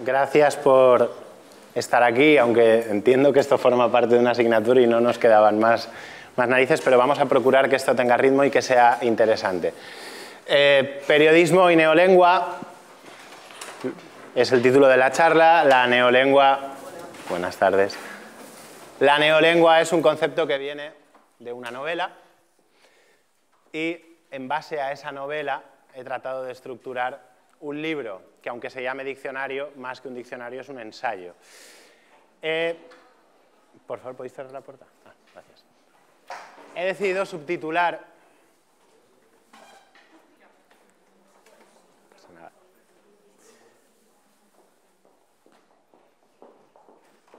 Gracias por estar aquí, aunque entiendo que esto forma parte de una asignatura y no nos quedaban más, narices, pero vamos a procurar que esto tenga ritmo y que sea interesante. Eh, periodismo y neolengua es el título de la charla. La neolengua... Buenas tardes. La neolengua es un concepto que viene de una novela y en base a esa novela he tratado de estructurar un libro, que aunque se llame diccionario, más que un diccionario es un ensayo. Eh, por favor, ¿podéis cerrar la puerta? Ah, gracias. He decidido subtitular...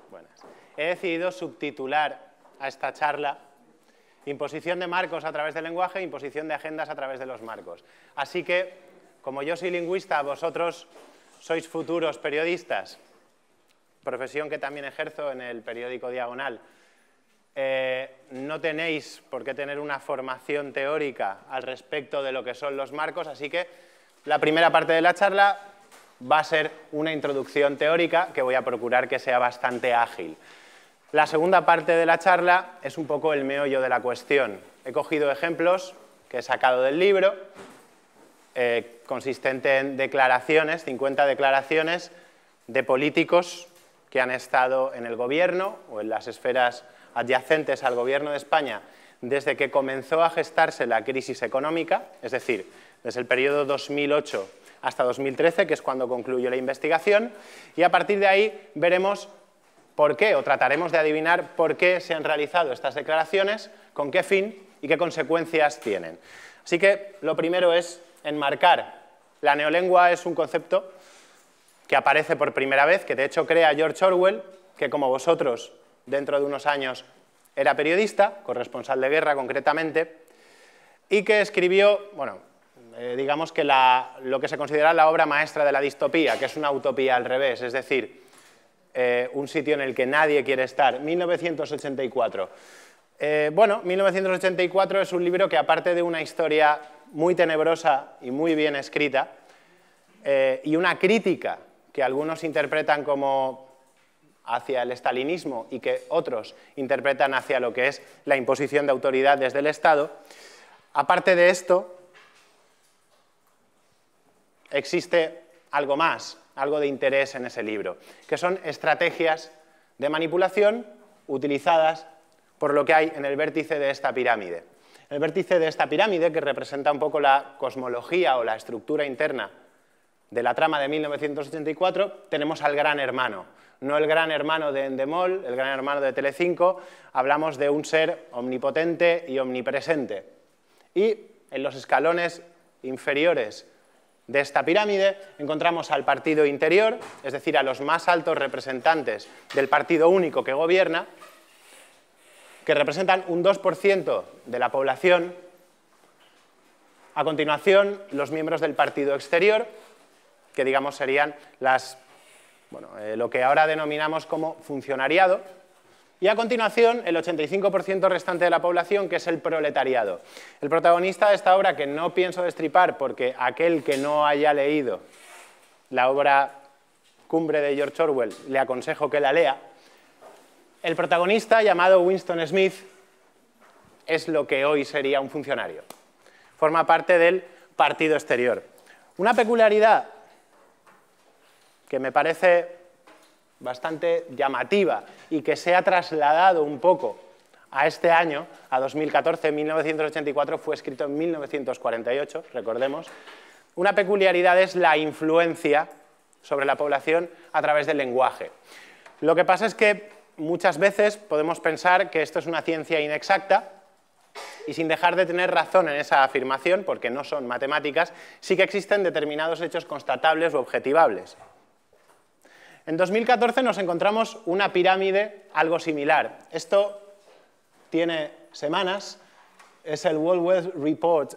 Buenas. He decidido subtitular a esta charla Imposición de marcos a través del lenguaje, imposición de agendas a través de los marcos. Así que como yo soy lingüista, vosotros sois futuros periodistas, profesión que también ejerzo en el periódico Diagonal. Eh, no tenéis por qué tener una formación teórica al respecto de lo que son los marcos, así que la primera parte de la charla va a ser una introducción teórica que voy a procurar que sea bastante ágil. La segunda parte de la charla es un poco el meollo de la cuestión. He cogido ejemplos que he sacado del libro eh, consistente en declaraciones, 50 declaraciones de políticos que han estado en el gobierno o en las esferas adyacentes al gobierno de España desde que comenzó a gestarse la crisis económica, es decir, desde el periodo 2008 hasta 2013, que es cuando concluyó la investigación, y a partir de ahí veremos por qué, o trataremos de adivinar por qué se han realizado estas declaraciones, con qué fin y qué consecuencias tienen. Así que lo primero es enmarcar. La neolengua es un concepto que aparece por primera vez, que de hecho crea George Orwell, que como vosotros, dentro de unos años, era periodista, corresponsal de guerra concretamente, y que escribió, bueno, eh, digamos que lo que se considera la obra maestra de la distopía, que es una utopía al revés, es decir, eh, un sitio en el que nadie quiere estar, 1984. Eh, bueno, 1984 es un libro que aparte de una historia muy tenebrosa y muy bien escrita, eh, y una crítica que algunos interpretan como hacia el estalinismo y que otros interpretan hacia lo que es la imposición de autoridad desde el Estado. Aparte de esto, existe algo más, algo de interés en ese libro, que son estrategias de manipulación utilizadas por lo que hay en el vértice de esta pirámide. El vértice de esta pirámide, que representa un poco la cosmología o la estructura interna de la trama de 1984, tenemos al gran hermano. No el gran hermano de Endemol, el gran hermano de Telecinco, hablamos de un ser omnipotente y omnipresente. Y en los escalones inferiores de esta pirámide encontramos al partido interior, es decir, a los más altos representantes del partido único que gobierna, que representan un 2% de la población. A continuación, los miembros del partido exterior, que digamos serían las, eh, lo que ahora denominamos como funcionariado, y a continuación, el 85% restante de la población, que es el proletariado. El protagonista de esta obra, que no pienso destripar porque aquel que no haya leído la obra Cumbre de George Orwell, le aconsejo que la lea, el protagonista, llamado Winston Smith, es lo que hoy sería un funcionario. Forma parte del partido exterior. Una peculiaridad que me parece bastante llamativa y que se ha trasladado un poco a este año, a 2014, 1984, fue escrito en 1948, recordemos, una peculiaridad es la influencia sobre la población a través del lenguaje. Lo que pasa es que muchas veces podemos pensar que esto es una ciencia inexacta y sin dejar de tener razón en esa afirmación, porque no son matemáticas, sí que existen determinados hechos constatables o objetivables. En 2014 nos encontramos una pirámide algo similar. Esto tiene semanas, es el World Wealth Report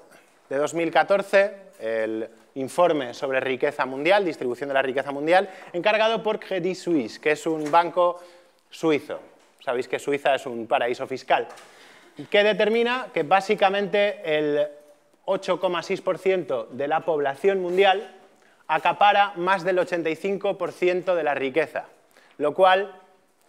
de 2014, el informe sobre riqueza mundial, distribución de la riqueza mundial, encargado por Credit Suisse, que es un banco suizo. Sabéis que Suiza es un paraíso fiscal, que determina que básicamente el 8,6% de la población mundial acapara más del 85% de la riqueza, lo cual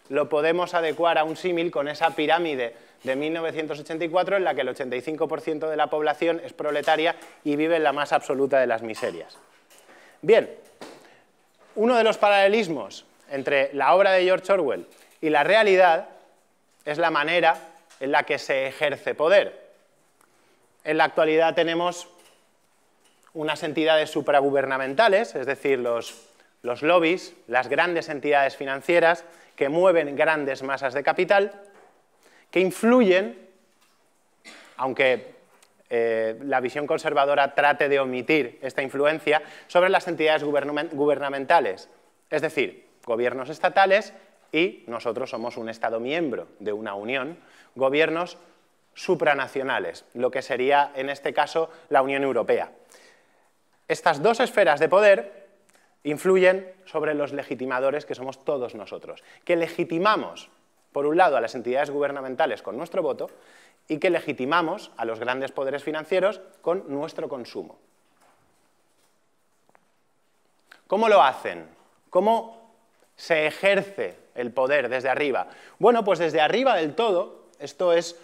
lo podemos adecuar a un símil con esa pirámide de 1984 en la que el 85% de la población es proletaria y vive en la más absoluta de las miserias. Bien, uno de los paralelismos entre la obra de George Orwell y la realidad es la manera en la que se ejerce poder. En la actualidad tenemos unas entidades supragubernamentales, es decir, los, lobbies, las grandes entidades financieras que mueven grandes masas de capital, que influyen, aunque eh, la visión conservadora trate de omitir esta influencia, sobre las entidades gubernamentales, es decir, gobiernos estatales y nosotros somos un Estado miembro de una Unión, gobiernos supranacionales, lo que sería en este caso la Unión Europea. Estas dos esferas de poder influyen sobre los legitimadores que somos todos nosotros, que legitimamos, por un lado, a las entidades gubernamentales con nuestro voto y que legitimamos a los grandes poderes financieros con nuestro consumo. ¿Cómo lo hacen? ¿Cómo se ejerce el poder desde arriba? Bueno, pues desde arriba del todo, esto es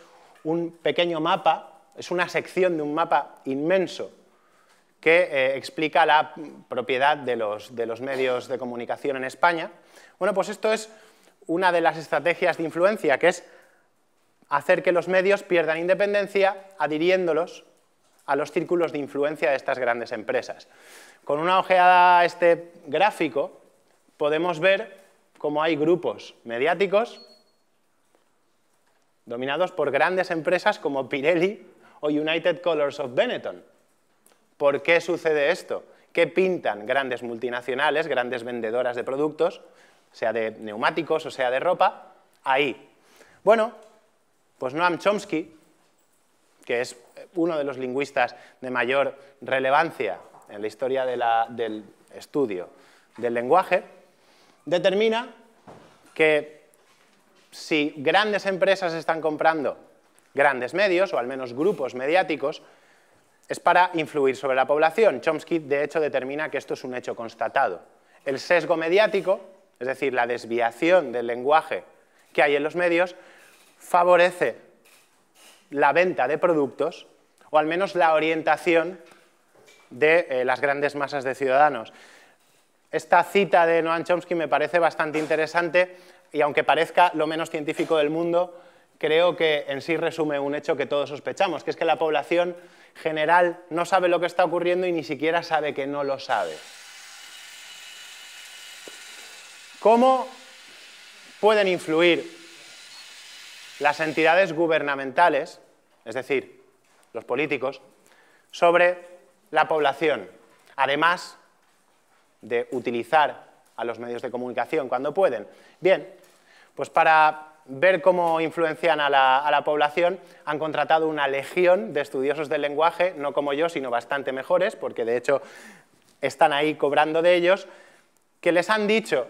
un pequeño mapa, es una sección de un mapa inmenso que eh, explica la propiedad de los, de los medios de comunicación en España. Bueno, pues esto es una de las estrategias de influencia, que es hacer que los medios pierdan independencia adhiriéndolos a los círculos de influencia de estas grandes empresas. Con una ojeada a este gráfico podemos ver como hay grupos mediáticos dominados por grandes empresas como Pirelli o United Colors of Benetton. ¿Por qué sucede esto? ¿Qué pintan grandes multinacionales, grandes vendedoras de productos, sea de neumáticos o sea de ropa, ahí? Bueno, pues Noam Chomsky, que es uno de los lingüistas de mayor relevancia en la historia del estudio del lenguaje, determina que si grandes empresas están comprando grandes medios, o al menos grupos mediáticos, es para influir sobre la población. Chomsky, de hecho, determina que esto es un hecho constatado. El sesgo mediático, es decir, la desviación del lenguaje que hay en los medios, favorece la venta de productos, o al menos la orientación de eh, las grandes masas de ciudadanos esta cita de Noam Chomsky me parece bastante interesante y aunque parezca lo menos científico del mundo, creo que en sí resume un hecho que todos sospechamos, que es que la población general no sabe lo que está ocurriendo y ni siquiera sabe que no lo sabe. ¿Cómo pueden influir las entidades gubernamentales, es decir, los políticos, sobre la población? Además de utilizar a los medios de comunicación cuando pueden. Bien, pues para ver cómo influencian a la, población, han contratado una legión de estudiosos del lenguaje, no como yo, sino bastante mejores, porque de hecho están ahí cobrando de ellos, que les han dicho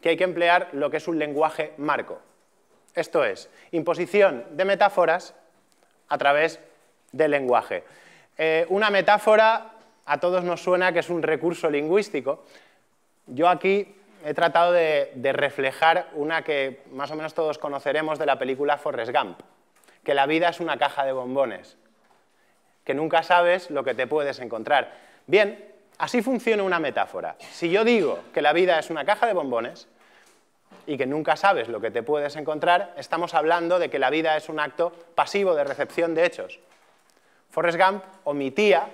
que hay que emplear lo que es un lenguaje marco. Esto es, imposición de metáforas a través del lenguaje. Eh, una metáfora a todos nos suena que es un recurso lingüístico. Yo aquí he tratado de, reflejar una que más o menos todos conoceremos de la película Forrest Gump, que la vida es una caja de bombones, que nunca sabes lo que te puedes encontrar. Bien, así funciona una metáfora. Si yo digo que la vida es una caja de bombones y que nunca sabes lo que te puedes encontrar, estamos hablando de que la vida es un acto pasivo de recepción de hechos. Forrest Gump omitía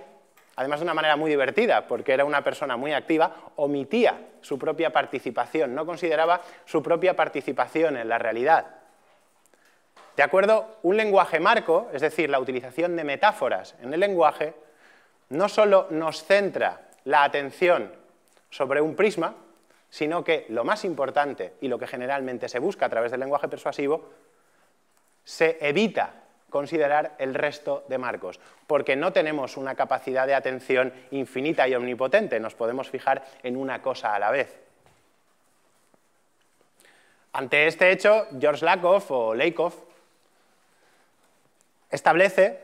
además de una manera muy divertida, porque era una persona muy activa, omitía su propia participación, no consideraba su propia participación en la realidad. ¿De acuerdo? Un lenguaje marco, es decir, la utilización de metáforas en el lenguaje, no solo nos centra la atención sobre un prisma, sino que lo más importante y lo que generalmente se busca a través del lenguaje persuasivo, se evita considerar el resto de marcos, porque no tenemos una capacidad de atención infinita y omnipotente, nos podemos fijar en una cosa a la vez. Ante este hecho, George Lakoff o Lakoff establece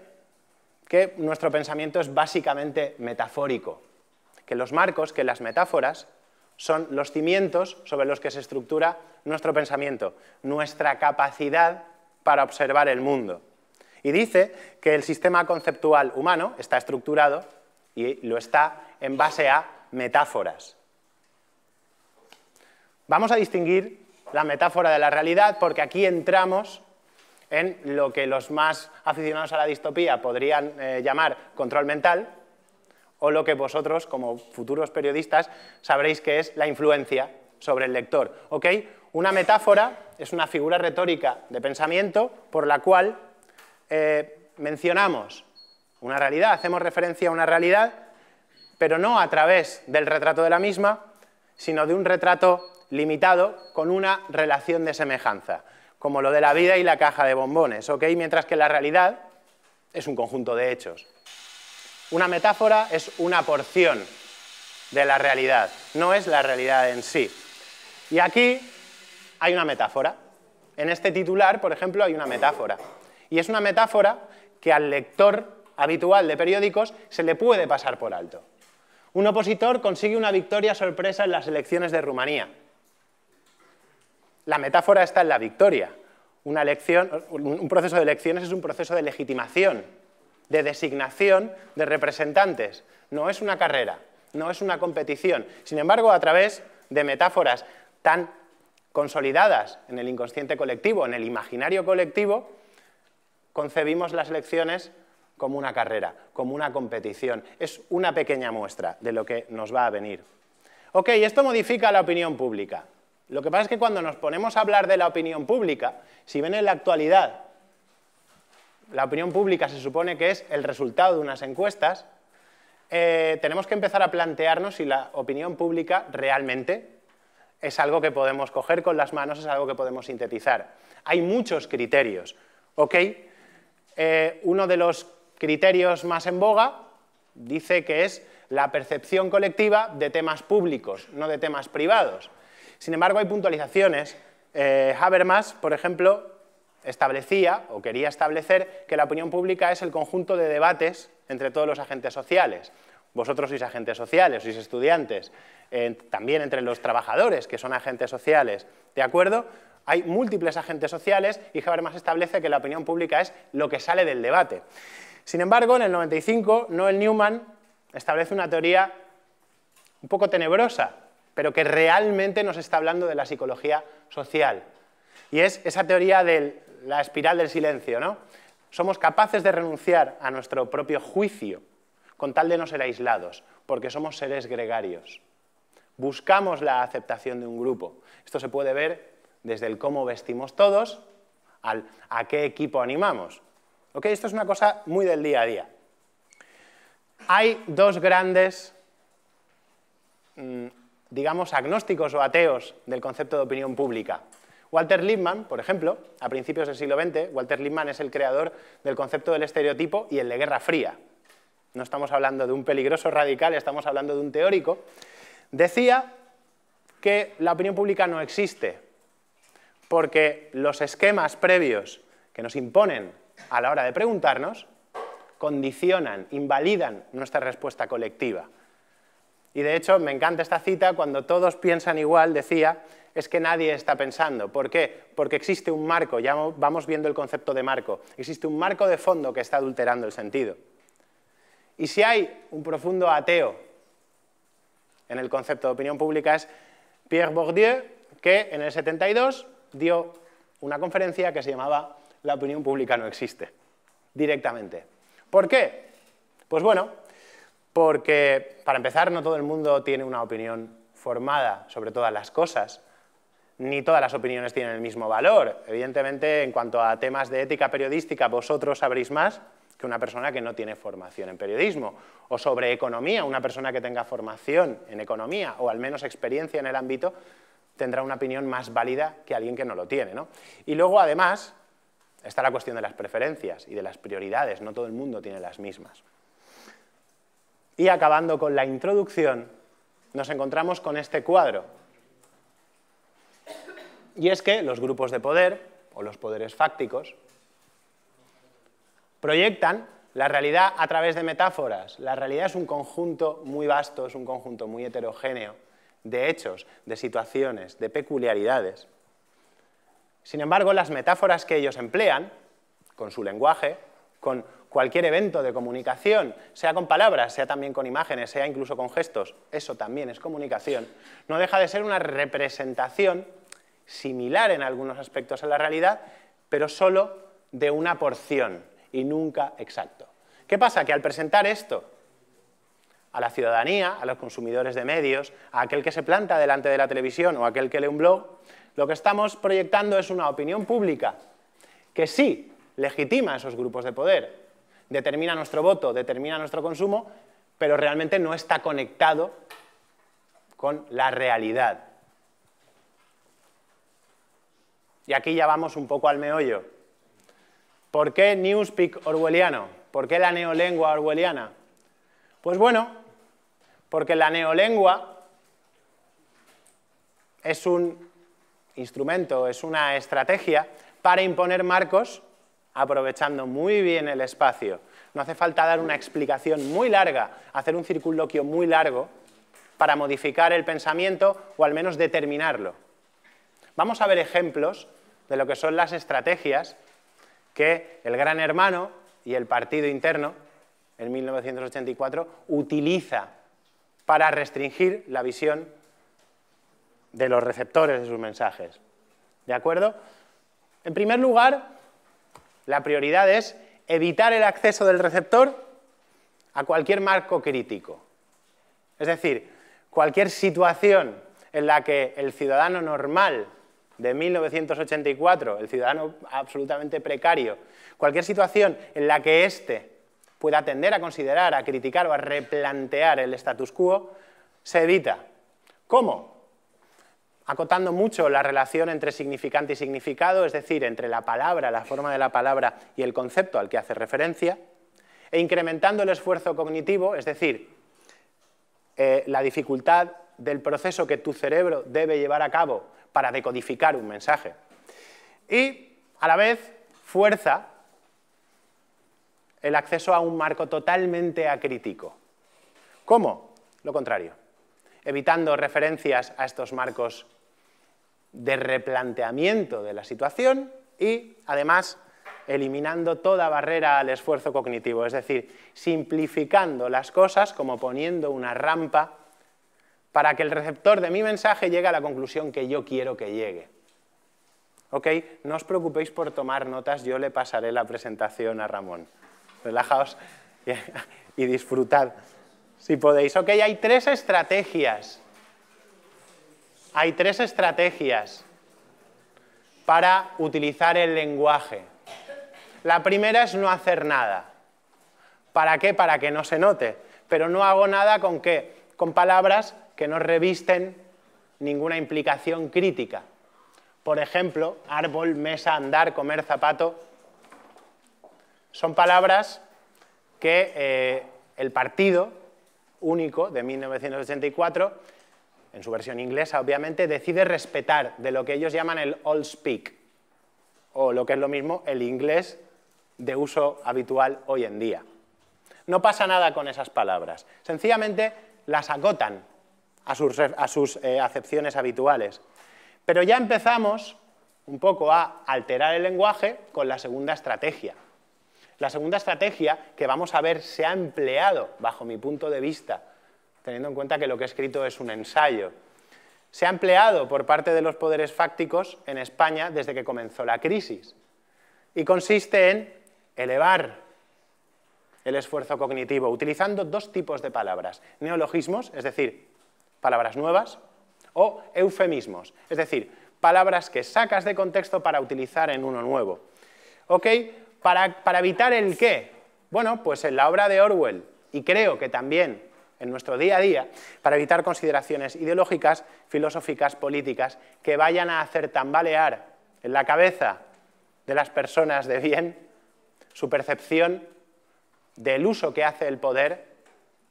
que nuestro pensamiento es básicamente metafórico, que los marcos, que las metáforas, son los cimientos sobre los que se estructura nuestro pensamiento, nuestra capacidad para observar el mundo. Y dice que el sistema conceptual humano está estructurado y lo está en base a metáforas. Vamos a distinguir la metáfora de la realidad porque aquí entramos en lo que los más aficionados a la distopía podrían eh, llamar control mental o lo que vosotros, como futuros periodistas, sabréis que es la influencia sobre el lector. Una metáfora es una figura retórica de pensamiento por la cual eh, mencionamos una realidad, hacemos referencia a una realidad, pero no a través del retrato de la misma, sino de un retrato limitado con una relación de semejanza, como lo de la vida y la caja de bombones, ¿ok? Mientras que la realidad es un conjunto de hechos. Una metáfora es una porción de la realidad, no es la realidad en sí. Y aquí hay una metáfora. En este titular, por ejemplo, hay una metáfora. Y es una metáfora que al lector habitual de periódicos se le puede pasar por alto. Un opositor consigue una victoria sorpresa en las elecciones de Rumanía. La metáfora está en la victoria. un proceso de elecciones es un proceso de legitimación, de designación de representantes. No es una carrera, no es una competición. Sin embargo, a través de metáforas tan consolidadas en el inconsciente colectivo, en el imaginario colectivo, concebimos las lecciones como una carrera, como una competición. Es una pequeña muestra de lo que nos va a venir. Ok, esto modifica la opinión pública. Lo que pasa es que cuando nos ponemos a hablar de la opinión pública, si ven en la actualidad, la opinión pública se supone que es el resultado de unas encuestas, eh, tenemos que empezar a plantearnos si la opinión pública realmente es algo que podemos coger con las manos, es algo que podemos sintetizar. Hay muchos criterios. ¿ok?, eh, uno de los criterios más en boga dice que es la percepción colectiva de temas públicos, no de temas privados. Sin embargo, hay puntualizaciones. Eh, Habermas, por ejemplo, establecía o quería establecer que la opinión pública es el conjunto de debates entre todos los agentes sociales. Vosotros sois agentes sociales, sois estudiantes, eh, también entre los trabajadores, que son agentes sociales, ¿de acuerdo? Hay múltiples agentes sociales y Habermas establece que la opinión pública es lo que sale del debate. Sin embargo, en el 95, Noel Newman establece una teoría un poco tenebrosa, pero que realmente nos está hablando de la psicología social. Y es esa teoría de la espiral del silencio. ¿no? Somos capaces de renunciar a nuestro propio juicio con tal de no ser aislados, porque somos seres gregarios. Buscamos la aceptación de un grupo. Esto se puede ver desde el cómo vestimos todos al a qué equipo animamos. ¿Ok? Esto es una cosa muy del día a día. Hay dos grandes, mm, digamos, agnósticos o ateos del concepto de opinión pública. Walter Lippmann, por ejemplo, a principios del siglo XX, Walter Lippmann es el creador del concepto del estereotipo y el de Guerra Fría. No estamos hablando de un peligroso radical, estamos hablando de un teórico. Decía que la opinión pública no existe, porque los esquemas previos que nos imponen a la hora de preguntarnos condicionan, invalidan nuestra respuesta colectiva. Y de hecho, me encanta esta cita, cuando todos piensan igual, decía, es que nadie está pensando. ¿Por qué? Porque existe un marco, ya vamos viendo el concepto de marco, existe un marco de fondo que está adulterando el sentido. Y si hay un profundo ateo en el concepto de opinión pública es Pierre Bourdieu, que en el 72 dio una conferencia que se llamaba La opinión pública no existe, directamente. ¿Por qué? Pues bueno, porque para empezar no todo el mundo tiene una opinión formada sobre todas las cosas, ni todas las opiniones tienen el mismo valor. Evidentemente, en cuanto a temas de ética periodística, vosotros sabréis más que una persona que no tiene formación en periodismo. O sobre economía, una persona que tenga formación en economía o al menos experiencia en el ámbito tendrá una opinión más válida que alguien que no lo tiene. ¿no? Y luego, además, está la cuestión de las preferencias y de las prioridades. No todo el mundo tiene las mismas. Y acabando con la introducción, nos encontramos con este cuadro. Y es que los grupos de poder, o los poderes fácticos, proyectan la realidad a través de metáforas. La realidad es un conjunto muy vasto, es un conjunto muy heterogéneo, de hechos, de situaciones, de peculiaridades. Sin embargo, las metáforas que ellos emplean, con su lenguaje, con cualquier evento de comunicación, sea con palabras, sea también con imágenes, sea incluso con gestos, eso también es comunicación, no deja de ser una representación similar en algunos aspectos a la realidad, pero solo de una porción y nunca exacto. ¿Qué pasa? Que al presentar esto a la ciudadanía, a los consumidores de medios, a aquel que se planta delante de la televisión o a aquel que lee un blog, lo que estamos proyectando es una opinión pública que sí legitima esos grupos de poder, determina nuestro voto, determina nuestro consumo, pero realmente no está conectado con la realidad. Y aquí ya vamos un poco al meollo. ¿Por qué Newspeak orwelliano? ¿Por qué la neolengua orwelliana? Pues bueno, porque la neolengua es un instrumento, es una estrategia para imponer marcos aprovechando muy bien el espacio. No hace falta dar una explicación muy larga, hacer un circunloquio muy largo para modificar el pensamiento o al menos determinarlo. Vamos a ver ejemplos de lo que son las estrategias que el gran hermano y el partido interno en 1984 utiliza para restringir la visión de los receptores de sus mensajes. ¿De acuerdo? En primer lugar, la prioridad es evitar el acceso del receptor a cualquier marco crítico. Es decir, cualquier situación en la que el ciudadano normal de 1984, el ciudadano absolutamente precario, cualquier situación en la que éste pueda tender a considerar, a criticar o a replantear el status quo, se evita. ¿Cómo? Acotando mucho la relación entre significante y significado, es decir, entre la palabra, la forma de la palabra y el concepto al que hace referencia, e incrementando el esfuerzo cognitivo, es decir, eh, la dificultad del proceso que tu cerebro debe llevar a cabo para decodificar un mensaje. Y, a la vez, fuerza el acceso a un marco totalmente acrítico. ¿Cómo? Lo contrario, evitando referencias a estos marcos de replanteamiento de la situación y, además, eliminando toda barrera al esfuerzo cognitivo, es decir, simplificando las cosas como poniendo una rampa para que el receptor de mi mensaje llegue a la conclusión que yo quiero que llegue. ¿Ok? No os preocupéis por tomar notas, yo le pasaré la presentación a Ramón relajaos y disfrutad. Si podéis. Ok, hay tres estrategias. Hay tres estrategias para utilizar el lenguaje. La primera es no hacer nada. ¿Para qué? Para que no se note. Pero no hago nada con qué? Con palabras que no revisten ninguna implicación crítica. Por ejemplo, árbol, mesa, andar, comer, zapato, son palabras que eh, el partido único de 1984, en su versión inglesa obviamente, decide respetar de lo que ellos llaman el all speak, o lo que es lo mismo, el inglés de uso habitual hoy en día. No pasa nada con esas palabras, sencillamente las acotan a sus, eh, acepciones habituales. Pero ya empezamos un poco a alterar el lenguaje con la segunda estrategia, la segunda estrategia que vamos a ver se ha empleado, bajo mi punto de vista, teniendo en cuenta que lo que he escrito es un ensayo, se ha empleado por parte de los poderes fácticos en España desde que comenzó la crisis y consiste en elevar el esfuerzo cognitivo utilizando dos tipos de palabras, neologismos, es decir, palabras nuevas, o eufemismos, es decir, palabras que sacas de contexto para utilizar en uno nuevo. ¿Ok? ¿Para, evitar el qué? Bueno, pues en la obra de Orwell, y creo que también en nuestro día a día, para evitar consideraciones ideológicas, filosóficas, políticas, que vayan a hacer tambalear en la cabeza de las personas de bien su percepción del uso que hace el poder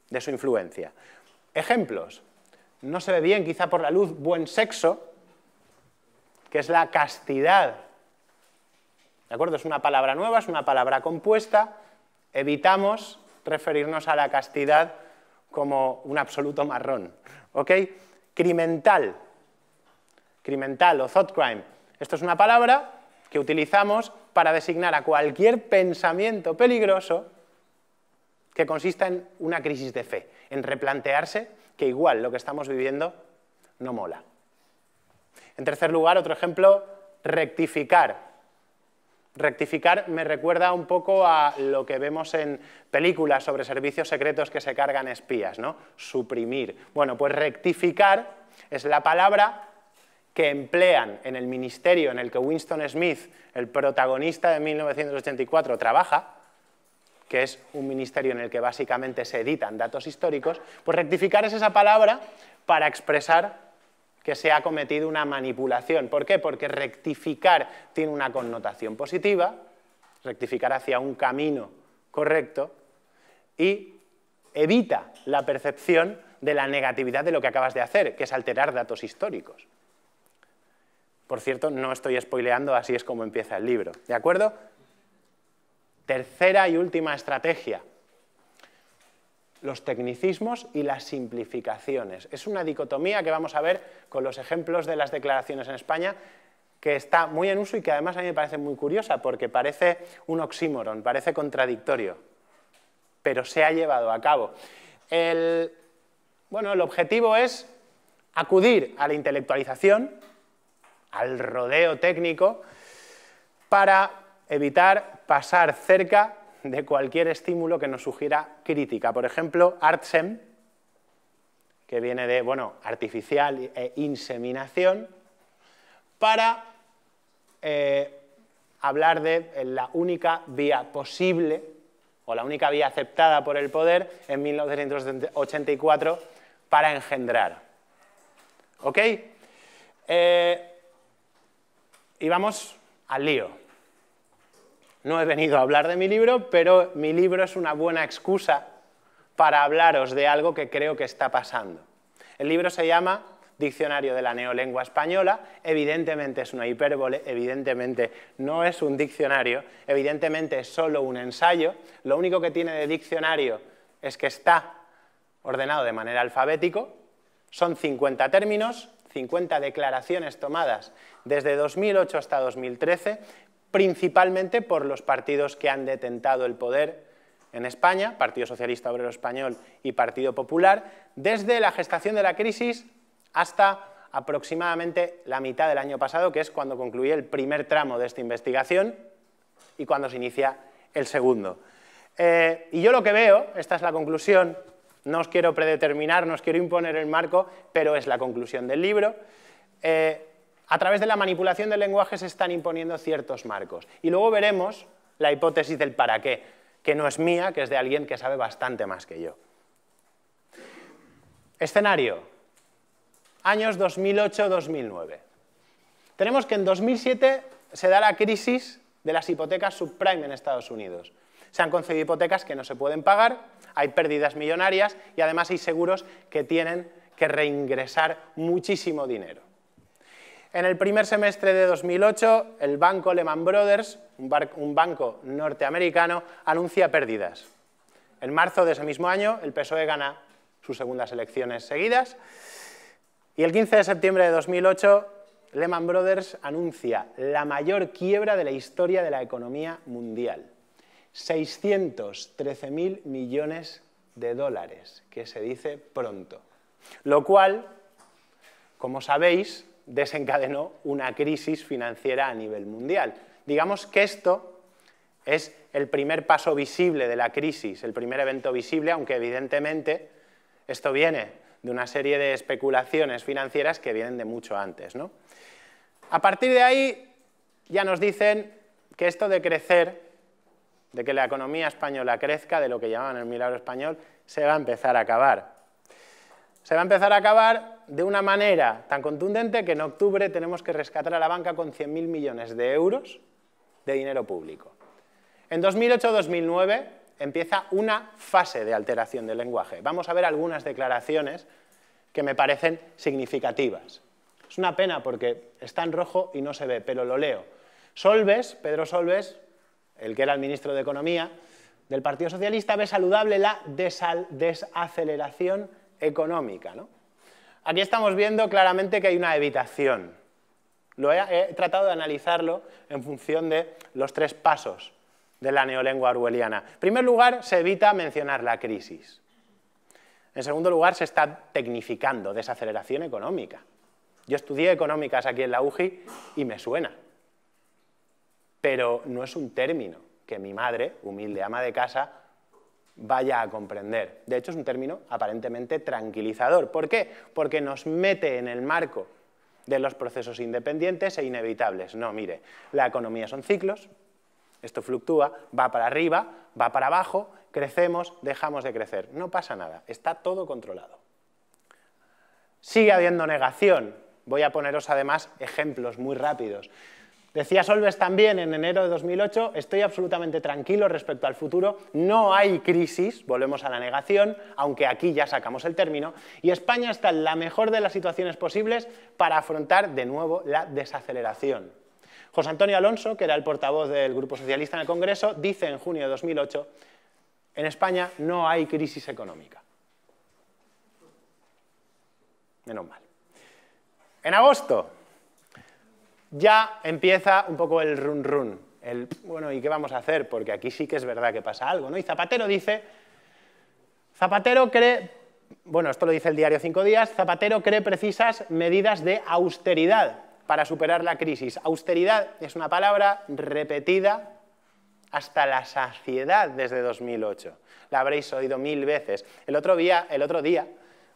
de su influencia. Ejemplos. No se ve bien, quizá por la luz, buen sexo, que es la castidad ¿De acuerdo? Es una palabra nueva, es una palabra compuesta. Evitamos referirnos a la castidad como un absoluto marrón. ¿Ok? Crimental. Crimental o thought crime. Esto es una palabra que utilizamos para designar a cualquier pensamiento peligroso que consista en una crisis de fe, en replantearse que igual lo que estamos viviendo no mola. En tercer lugar, otro ejemplo, rectificar. Rectificar me recuerda un poco a lo que vemos en películas sobre servicios secretos que se cargan espías, ¿no? Suprimir. Bueno, pues rectificar es la palabra que emplean en el ministerio en el que Winston Smith, el protagonista de 1984, trabaja, que es un ministerio en el que básicamente se editan datos históricos, pues rectificar es esa palabra para expresar que se ha cometido una manipulación. ¿Por qué? Porque rectificar tiene una connotación positiva, rectificar hacia un camino correcto y evita la percepción de la negatividad de lo que acabas de hacer, que es alterar datos históricos. Por cierto, no estoy spoileando, así es como empieza el libro. ¿De acuerdo? Tercera y última estrategia, los tecnicismos y las simplificaciones. Es una dicotomía que vamos a ver con los ejemplos de las declaraciones en España que está muy en uso y que además a mí me parece muy curiosa porque parece un oxímoron, parece contradictorio, pero se ha llevado a cabo. El, bueno, el objetivo es acudir a la intelectualización, al rodeo técnico, para evitar pasar cerca de cualquier estímulo que nos sugiera crítica. Por ejemplo, ARTSEM, que viene de bueno, artificial e inseminación, para eh, hablar de la única vía posible o la única vía aceptada por el poder en 1984 para engendrar. ¿Ok? Eh, y vamos al lío. No he venido a hablar de mi libro, pero mi libro es una buena excusa para hablaros de algo que creo que está pasando. El libro se llama Diccionario de la Neolengua Española, evidentemente es una hipérbole, evidentemente no es un diccionario, evidentemente es solo un ensayo, lo único que tiene de diccionario es que está ordenado de manera alfabético, son 50 términos, 50 declaraciones tomadas desde 2008 hasta 2013, principalmente por los partidos que han detentado el poder en España, Partido Socialista Obrero Español y Partido Popular, desde la gestación de la crisis hasta aproximadamente la mitad del año pasado, que es cuando concluye el primer tramo de esta investigación y cuando se inicia el segundo. Eh, y yo lo que veo, esta es la conclusión, no os quiero predeterminar, no os quiero imponer el marco, pero es la conclusión del libro, eh, a través de la manipulación del lenguaje se están imponiendo ciertos marcos. Y luego veremos la hipótesis del para qué, que no es mía, que es de alguien que sabe bastante más que yo. Escenario, años 2008-2009. Tenemos que en 2007 se da la crisis de las hipotecas subprime en Estados Unidos. Se han concedido hipotecas que no se pueden pagar, hay pérdidas millonarias y además hay seguros que tienen que reingresar muchísimo dinero. En el primer semestre de 2008, el banco Lehman Brothers, un, banco norteamericano, anuncia pérdidas. En marzo de ese mismo año, el PSOE gana sus segundas elecciones seguidas. Y el 15 de septiembre de 2008, Lehman Brothers anuncia la mayor quiebra de la historia de la economía mundial. 613.000 millones de dólares, que se dice pronto. Lo cual, como sabéis, desencadenó una crisis financiera a nivel mundial. Digamos que esto es el primer paso visible de la crisis, el primer evento visible, aunque evidentemente esto viene de una serie de especulaciones financieras que vienen de mucho antes. A partir de ahí ya nos dicen que esto de crecer, de que la economía española crezca, de lo que llamaban el milagro español, se va a empezar a acabar se va a empezar a acabar de una manera tan contundente que en octubre tenemos que rescatar a la banca con 100.000 millones de euros de dinero público. En 2008-2009 empieza una fase de alteración del lenguaje. Vamos a ver algunas declaraciones que me parecen significativas. Es una pena porque está en rojo y no se ve, pero lo leo. Solves, Pedro Solves, el que era el ministro de Economía del Partido Socialista, ve saludable la desaceleración económica. ¿no? Aquí estamos viendo claramente que hay una evitación. Lo he, tratado de analizarlo en función de los tres pasos de la neolengua orwelliana. En primer lugar, se evita mencionar la crisis. En segundo lugar, se está tecnificando desaceleración económica. Yo estudié económicas aquí en la UGI y me suena. Pero no es un término que mi madre, humilde ama de casa, vaya a comprender. De hecho, es un término aparentemente tranquilizador. ¿Por qué? Porque nos mete en el marco de los procesos independientes e inevitables. No, mire, la economía son ciclos, esto fluctúa, va para arriba, va para abajo, crecemos, dejamos de crecer. No pasa nada, está todo controlado. Sigue habiendo negación. Voy a poneros además ejemplos muy rápidos. Decía Solves también en enero de 2008, estoy absolutamente tranquilo respecto al futuro, no hay crisis, volvemos a la negación, aunque aquí ya sacamos el término, y España está en la mejor de las situaciones posibles para afrontar de nuevo la desaceleración. José Antonio Alonso, que era el portavoz del Grupo Socialista en el Congreso, dice en junio de 2008, en España no hay crisis económica. Menos mal. En agosto, ya empieza un poco el run run. El, bueno, ¿y qué vamos a hacer? Porque aquí sí que es verdad que pasa algo, ¿no? Y Zapatero dice, Zapatero cree, bueno, esto lo dice el diario Cinco Días, Zapatero cree precisas medidas de austeridad para superar la crisis. Austeridad es una palabra repetida hasta la saciedad desde 2008. La habréis oído mil veces. El otro día, el otro día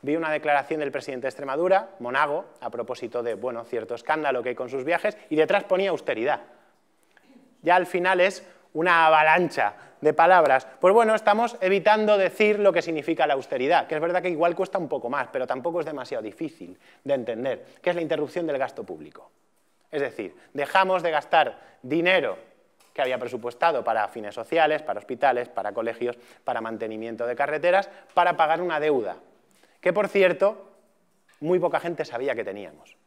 vi una declaración del presidente de Extremadura, Monago, a propósito de bueno, cierto escándalo que hay con sus viajes, y detrás ponía austeridad. Ya al final es una avalancha de palabras. Pues bueno, estamos evitando decir lo que significa la austeridad, que es verdad que igual cuesta un poco más, pero tampoco es demasiado difícil de entender, que es la interrupción del gasto público. Es decir, dejamos de gastar dinero que había presupuestado para fines sociales, para hospitales, para colegios, para mantenimiento de carreteras, para pagar una deuda que por cierto, muy poca gente sabía que teníamos.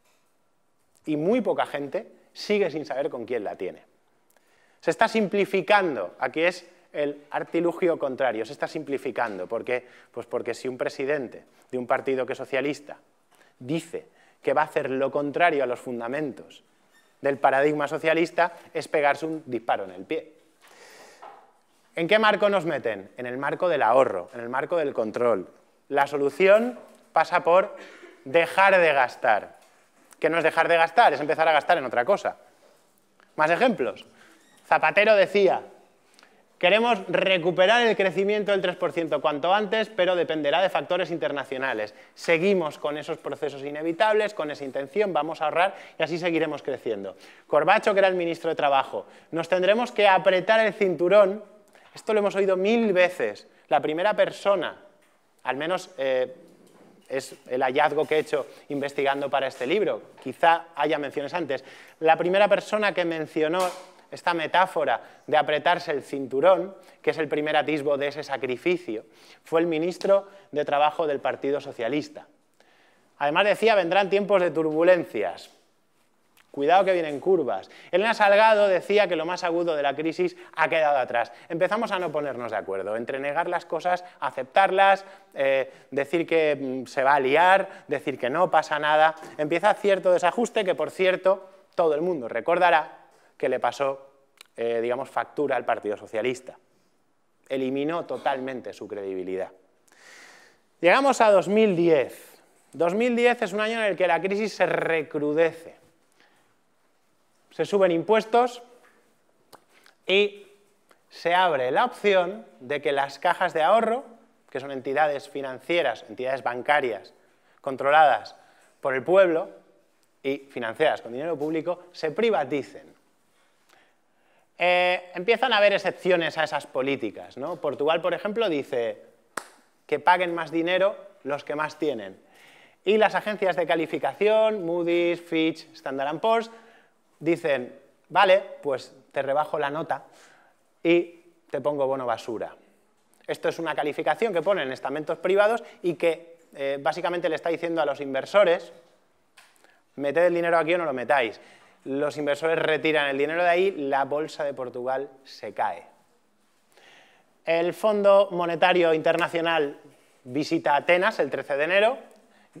Y muy poca gente sigue sin saber con quién la tiene. Se está simplificando, aquí es el artilugio contrario, se está simplificando. ¿Por qué? Pues porque si un presidente de un partido que es socialista dice que va a hacer lo contrario a los fundamentos del paradigma socialista, es pegarse un disparo en el pie. ¿En qué marco nos meten? En el marco del ahorro, en el marco del control, la solución pasa por dejar de gastar. Que no es dejar de gastar? Es empezar a gastar en otra cosa. Más ejemplos. Zapatero decía, queremos recuperar el crecimiento del 3% cuanto antes, pero dependerá de factores internacionales. Seguimos con esos procesos inevitables, con esa intención, vamos a ahorrar y así seguiremos creciendo. Corbacho, que era el ministro de Trabajo, nos tendremos que apretar el cinturón, esto lo hemos oído mil veces, la primera persona al menos eh, es el hallazgo que he hecho investigando para este libro. Quizá haya menciones antes. La primera persona que mencionó esta metáfora de apretarse el cinturón, que es el primer atisbo de ese sacrificio, fue el ministro de Trabajo del Partido Socialista. Además decía, vendrán tiempos de turbulencias. Cuidado que vienen curvas. Elena Salgado decía que lo más agudo de la crisis ha quedado atrás. Empezamos a no ponernos de acuerdo, entre negar las cosas, aceptarlas, eh, decir que mm, se va a liar, decir que no pasa nada. Empieza cierto desajuste que, por cierto, todo el mundo recordará que le pasó, eh, digamos, factura al Partido Socialista. Eliminó totalmente su credibilidad. Llegamos a 2010. 2010 es un año en el que la crisis se recrudece se suben impuestos y se abre la opción de que las cajas de ahorro, que son entidades financieras, entidades bancarias, controladas por el pueblo y financiadas con dinero público, se privaticen. Eh, empiezan a haber excepciones a esas políticas. Portugal, por ejemplo, dice que paguen más dinero los que más tienen. Y las agencias de calificación, Moody's, Fitch, Standard Poor's, dicen, vale, pues te rebajo la nota y te pongo bono basura. Esto es una calificación que ponen en estamentos privados y que eh, básicamente le está diciendo a los inversores, meted el dinero aquí o no lo metáis. Los inversores retiran el dinero de ahí, la bolsa de Portugal se cae. El Fondo Monetario Internacional visita Atenas el 13 de enero.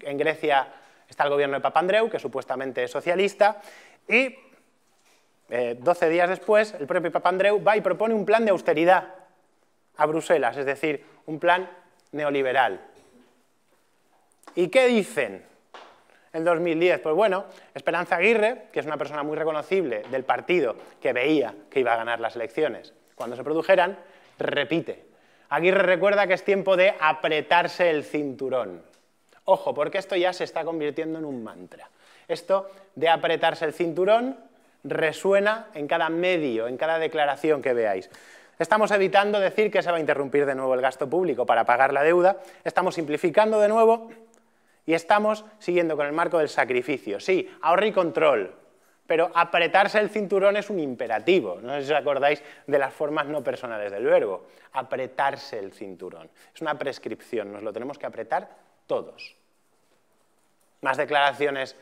En Grecia está el gobierno de Papandreou, que supuestamente es socialista, y eh, doce 12 días después, el propio Andreu va y propone un plan de austeridad a Bruselas, es decir, un plan neoliberal. ¿Y qué dicen en 2010? Pues bueno, Esperanza Aguirre, que es una persona muy reconocible del partido que veía que iba a ganar las elecciones cuando se produjeran, repite. Aguirre recuerda que es tiempo de apretarse el cinturón. Ojo, porque esto ya se está convirtiendo en un mantra. Esto de apretarse el cinturón resuena en cada medio, en cada declaración que veáis. Estamos evitando decir que se va a interrumpir de nuevo el gasto público para pagar la deuda, estamos simplificando de nuevo y estamos siguiendo con el marco del sacrificio. Sí, ahorro y control, pero apretarse el cinturón es un imperativo. No sé si os acordáis de las formas no personales del verbo. Apretarse el cinturón. Es una prescripción, nos lo tenemos que apretar todos. Más declaraciones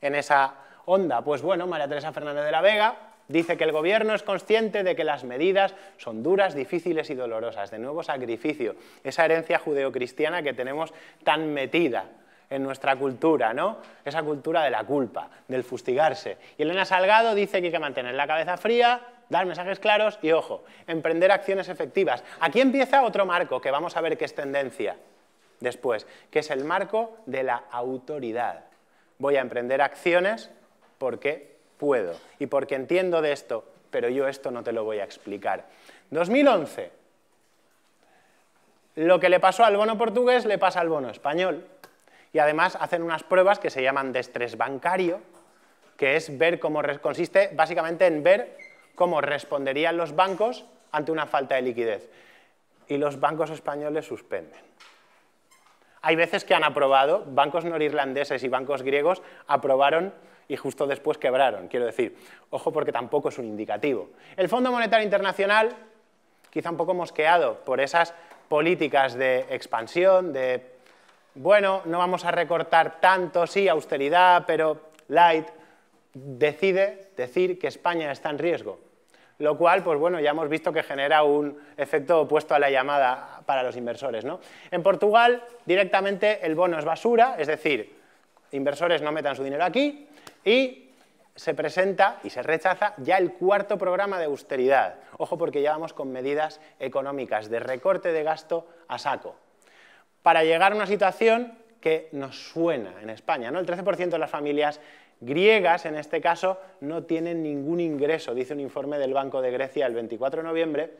en esa Onda, pues bueno, María Teresa Fernández de la Vega dice que el gobierno es consciente de que las medidas son duras, difíciles y dolorosas, de nuevo sacrificio, esa herencia judeocristiana que tenemos tan metida en nuestra cultura, ¿no? Esa cultura de la culpa, del fustigarse. Y Elena Salgado dice que hay que mantener la cabeza fría, dar mensajes claros y, ojo, emprender acciones efectivas. Aquí empieza otro marco que vamos a ver qué es tendencia después, que es el marco de la autoridad. Voy a emprender acciones porque puedo y porque entiendo de esto, pero yo esto no te lo voy a explicar. 2011. Lo que le pasó al bono portugués le pasa al bono español. Y además hacen unas pruebas que se llaman de estrés bancario, que es ver cómo consiste básicamente en ver cómo responderían los bancos ante una falta de liquidez. Y los bancos españoles suspenden. Hay veces que han aprobado, bancos norirlandeses y bancos griegos aprobaron y justo después quebraron. Quiero decir, ojo porque tampoco es un indicativo. El Fondo Monetario Internacional, quizá un poco mosqueado por esas políticas de expansión, de, bueno, no vamos a recortar tanto, sí, austeridad, pero light, decide decir que España está en riesgo. Lo cual, pues bueno, ya hemos visto que genera un efecto opuesto a la llamada para los inversores. ¿no? En Portugal, directamente el bono es basura, es decir, inversores no metan su dinero aquí, y se presenta y se rechaza ya el cuarto programa de austeridad. Ojo porque ya vamos con medidas económicas de recorte de gasto a saco. Para llegar a una situación que nos suena en España. El 13% de las familias griegas, en este caso, no tienen ningún ingreso, dice un informe del Banco de Grecia el 24 de noviembre,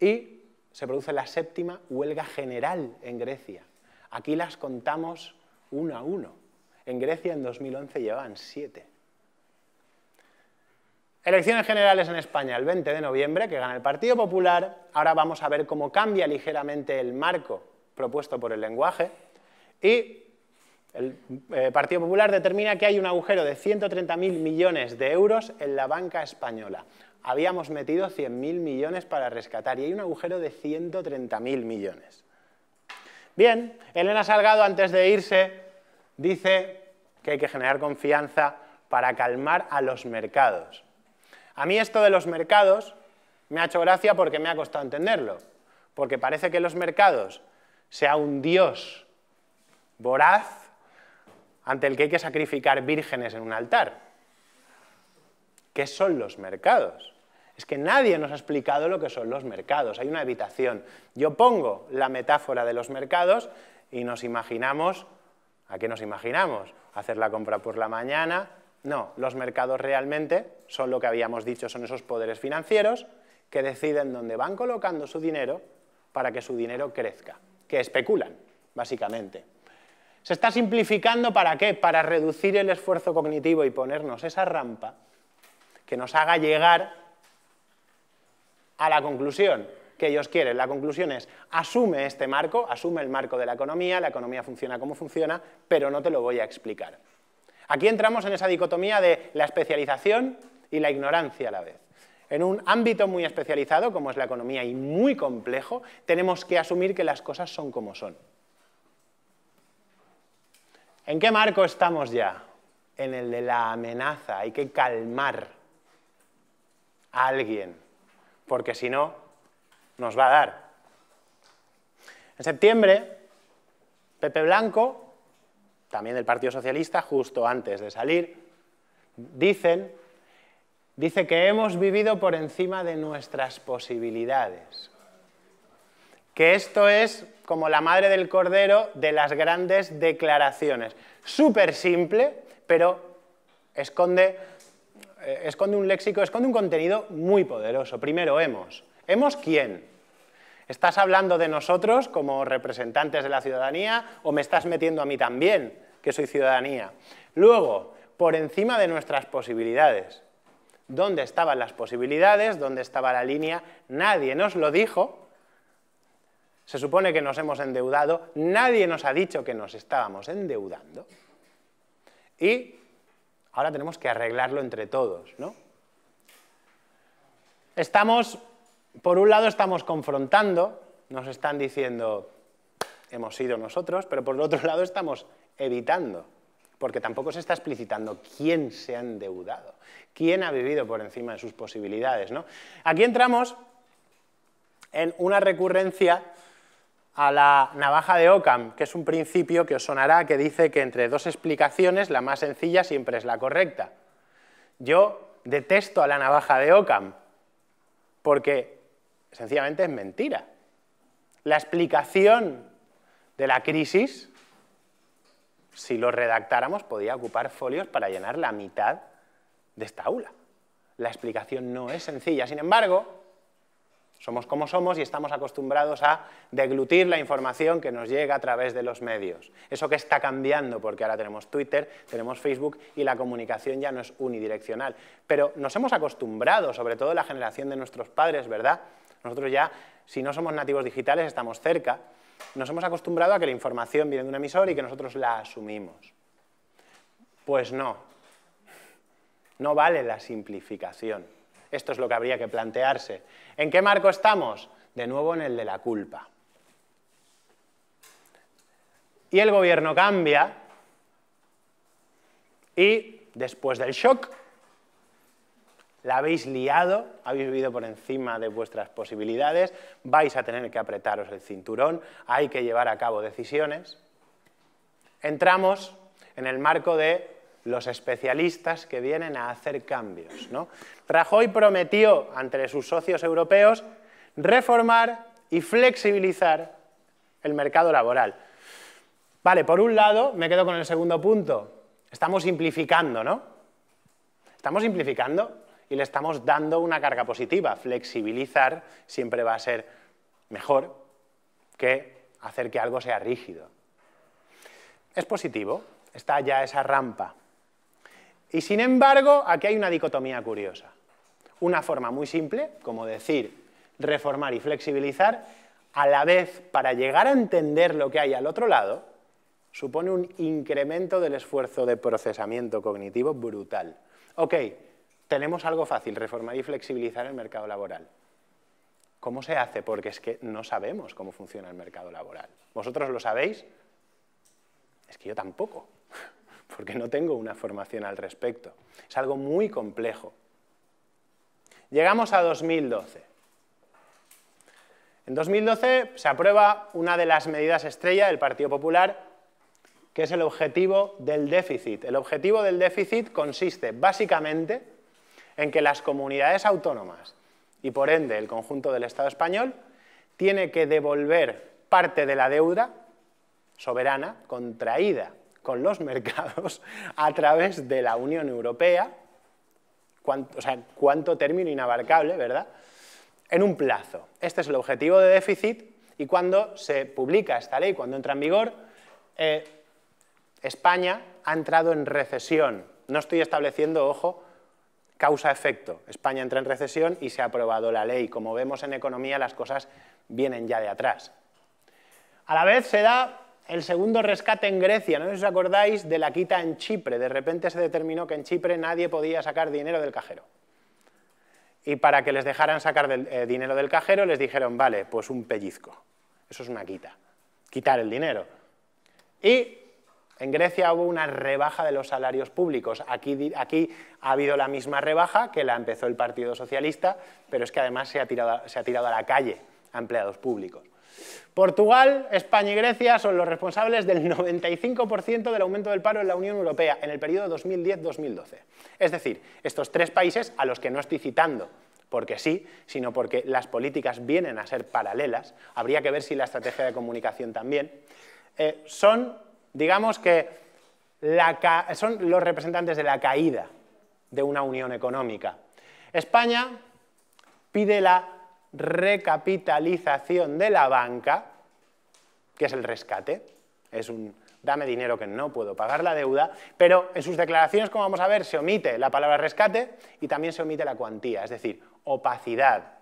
y se produce la séptima huelga general en Grecia. Aquí las contamos uno a uno. En Grecia en 2011 llevaban siete. Elecciones generales en España el 20 de noviembre, que gana el Partido Popular. Ahora vamos a ver cómo cambia ligeramente el marco propuesto por el lenguaje. Y el eh, Partido Popular determina que hay un agujero de 130.000 millones de euros en la banca española. Habíamos metido 100.000 millones para rescatar y hay un agujero de 130.000 millones. Bien, Elena Salgado antes de irse dice que hay que generar confianza para calmar a los mercados. A mí esto de los mercados me ha hecho gracia porque me ha costado entenderlo, porque parece que los mercados sea un dios voraz ante el que hay que sacrificar vírgenes en un altar. ¿Qué son los mercados? Es que nadie nos ha explicado lo que son los mercados. Hay una habitación. Yo pongo la metáfora de los mercados y nos imaginamos ¿A qué nos imaginamos? ¿Hacer la compra por la mañana? No, los mercados realmente son lo que habíamos dicho, son esos poderes financieros que deciden dónde van colocando su dinero para que su dinero crezca, que especulan, básicamente. Se está simplificando para qué? Para reducir el esfuerzo cognitivo y ponernos esa rampa que nos haga llegar a la conclusión que ellos quieren. La conclusión es, asume este marco, asume el marco de la economía, la economía funciona como funciona, pero no te lo voy a explicar. Aquí entramos en esa dicotomía de la especialización y la ignorancia a la vez. En un ámbito muy especializado, como es la economía, y muy complejo, tenemos que asumir que las cosas son como son. ¿En qué marco estamos ya? En el de la amenaza. Hay que calmar a alguien, porque si no, nos va a dar. En septiembre, Pepe Blanco, también del Partido Socialista, justo antes de salir, dice que hemos vivido por encima de nuestras posibilidades, que esto es como la madre del cordero de las grandes declaraciones. Súper simple, pero esconde, eh, esconde un léxico, esconde un contenido muy poderoso. Primero, hemos. ¿Hemos quién? ¿Estás hablando de nosotros como representantes de la ciudadanía o me estás metiendo a mí también, que soy ciudadanía? Luego, por encima de nuestras posibilidades. ¿Dónde estaban las posibilidades? ¿Dónde estaba la línea? Nadie nos lo dijo. Se supone que nos hemos endeudado. Nadie nos ha dicho que nos estábamos endeudando. Y ahora tenemos que arreglarlo entre todos, ¿no? Estamos por un lado estamos confrontando, nos están diciendo, hemos sido nosotros, pero por el otro lado estamos evitando, porque tampoco se está explicitando quién se ha endeudado, quién ha vivido por encima de sus posibilidades. ¿no? Aquí entramos en una recurrencia a la navaja de Ockham, que es un principio que os sonará que dice que entre dos explicaciones la más sencilla siempre es la correcta. Yo detesto a la navaja de Ockham, porque sencillamente es mentira. La explicación de la crisis, si lo redactáramos, podía ocupar folios para llenar la mitad de esta aula. La explicación no es sencilla, sin embargo, somos como somos y estamos acostumbrados a deglutir la información que nos llega a través de los medios. Eso que está cambiando, porque ahora tenemos Twitter, tenemos Facebook y la comunicación ya no es unidireccional. Pero nos hemos acostumbrado, sobre todo la generación de nuestros padres, ¿verdad?, nosotros ya, si no somos nativos digitales, estamos cerca. Nos hemos acostumbrado a que la información viene de un emisor y que nosotros la asumimos. Pues no. No vale la simplificación. Esto es lo que habría que plantearse. ¿En qué marco estamos? De nuevo en el de la culpa. Y el gobierno cambia y después del shock la habéis liado, habéis vivido por encima de vuestras posibilidades, vais a tener que apretaros el cinturón, hay que llevar a cabo decisiones. Entramos en el marco de los especialistas que vienen a hacer cambios. ¿no? Rajoy prometió ante sus socios europeos reformar y flexibilizar el mercado laboral. Vale, por un lado, me quedo con el segundo punto. Estamos simplificando, ¿no? Estamos simplificando y le estamos dando una carga positiva. Flexibilizar siempre va a ser mejor que hacer que algo sea rígido. Es positivo, está ya esa rampa. Y sin embargo, aquí hay una dicotomía curiosa. Una forma muy simple, como decir reformar y flexibilizar, a la vez para llegar a entender lo que hay al otro lado, supone un incremento del esfuerzo de procesamiento cognitivo brutal. Ok, tenemos algo fácil, reformar y flexibilizar el mercado laboral. ¿Cómo se hace? Porque es que no sabemos cómo funciona el mercado laboral. ¿Vosotros lo sabéis? Es que yo tampoco, porque no tengo una formación al respecto. Es algo muy complejo. Llegamos a 2012. En 2012 se aprueba una de las medidas estrella del Partido Popular, que es el objetivo del déficit. El objetivo del déficit consiste básicamente en que las comunidades autónomas y por ende el conjunto del Estado español tiene que devolver parte de la deuda soberana contraída con los mercados a través de la Unión Europea, o sea, cuánto término inabarcable, ¿verdad?, en un plazo. Este es el objetivo de déficit y cuando se publica esta ley, cuando entra en vigor, eh, España ha entrado en recesión. No estoy estableciendo, ojo, Causa-efecto. España entra en recesión y se ha aprobado la ley. Como vemos en economía, las cosas vienen ya de atrás. A la vez se da el segundo rescate en Grecia, no sé si os acordáis de la quita en Chipre. De repente se determinó que en Chipre nadie podía sacar dinero del cajero. Y para que les dejaran sacar eh, dinero del cajero les dijeron, vale, pues un pellizco. Eso es una quita, quitar el dinero. Y en Grecia hubo una rebaja de los salarios públicos. Aquí, aquí, ha habido la misma rebaja que la empezó el Partido Socialista, pero es que además se ha tirado, se ha tirado a la calle a empleados públicos. Portugal, España y Grecia son los responsables del 95% del aumento del paro en la Unión Europea en el periodo 2010-2012. Es decir, estos tres países a los que no estoy citando porque sí, sino porque las políticas vienen a ser paralelas, habría que ver si la estrategia de comunicación también, eh, son digamos que son los representantes de la caída de una unión económica. España pide la recapitalización de la banca, que es el rescate, es un dame dinero que no puedo pagar la deuda, pero en sus declaraciones, como vamos a ver, se omite la palabra rescate y también se omite la cuantía, es decir, opacidad,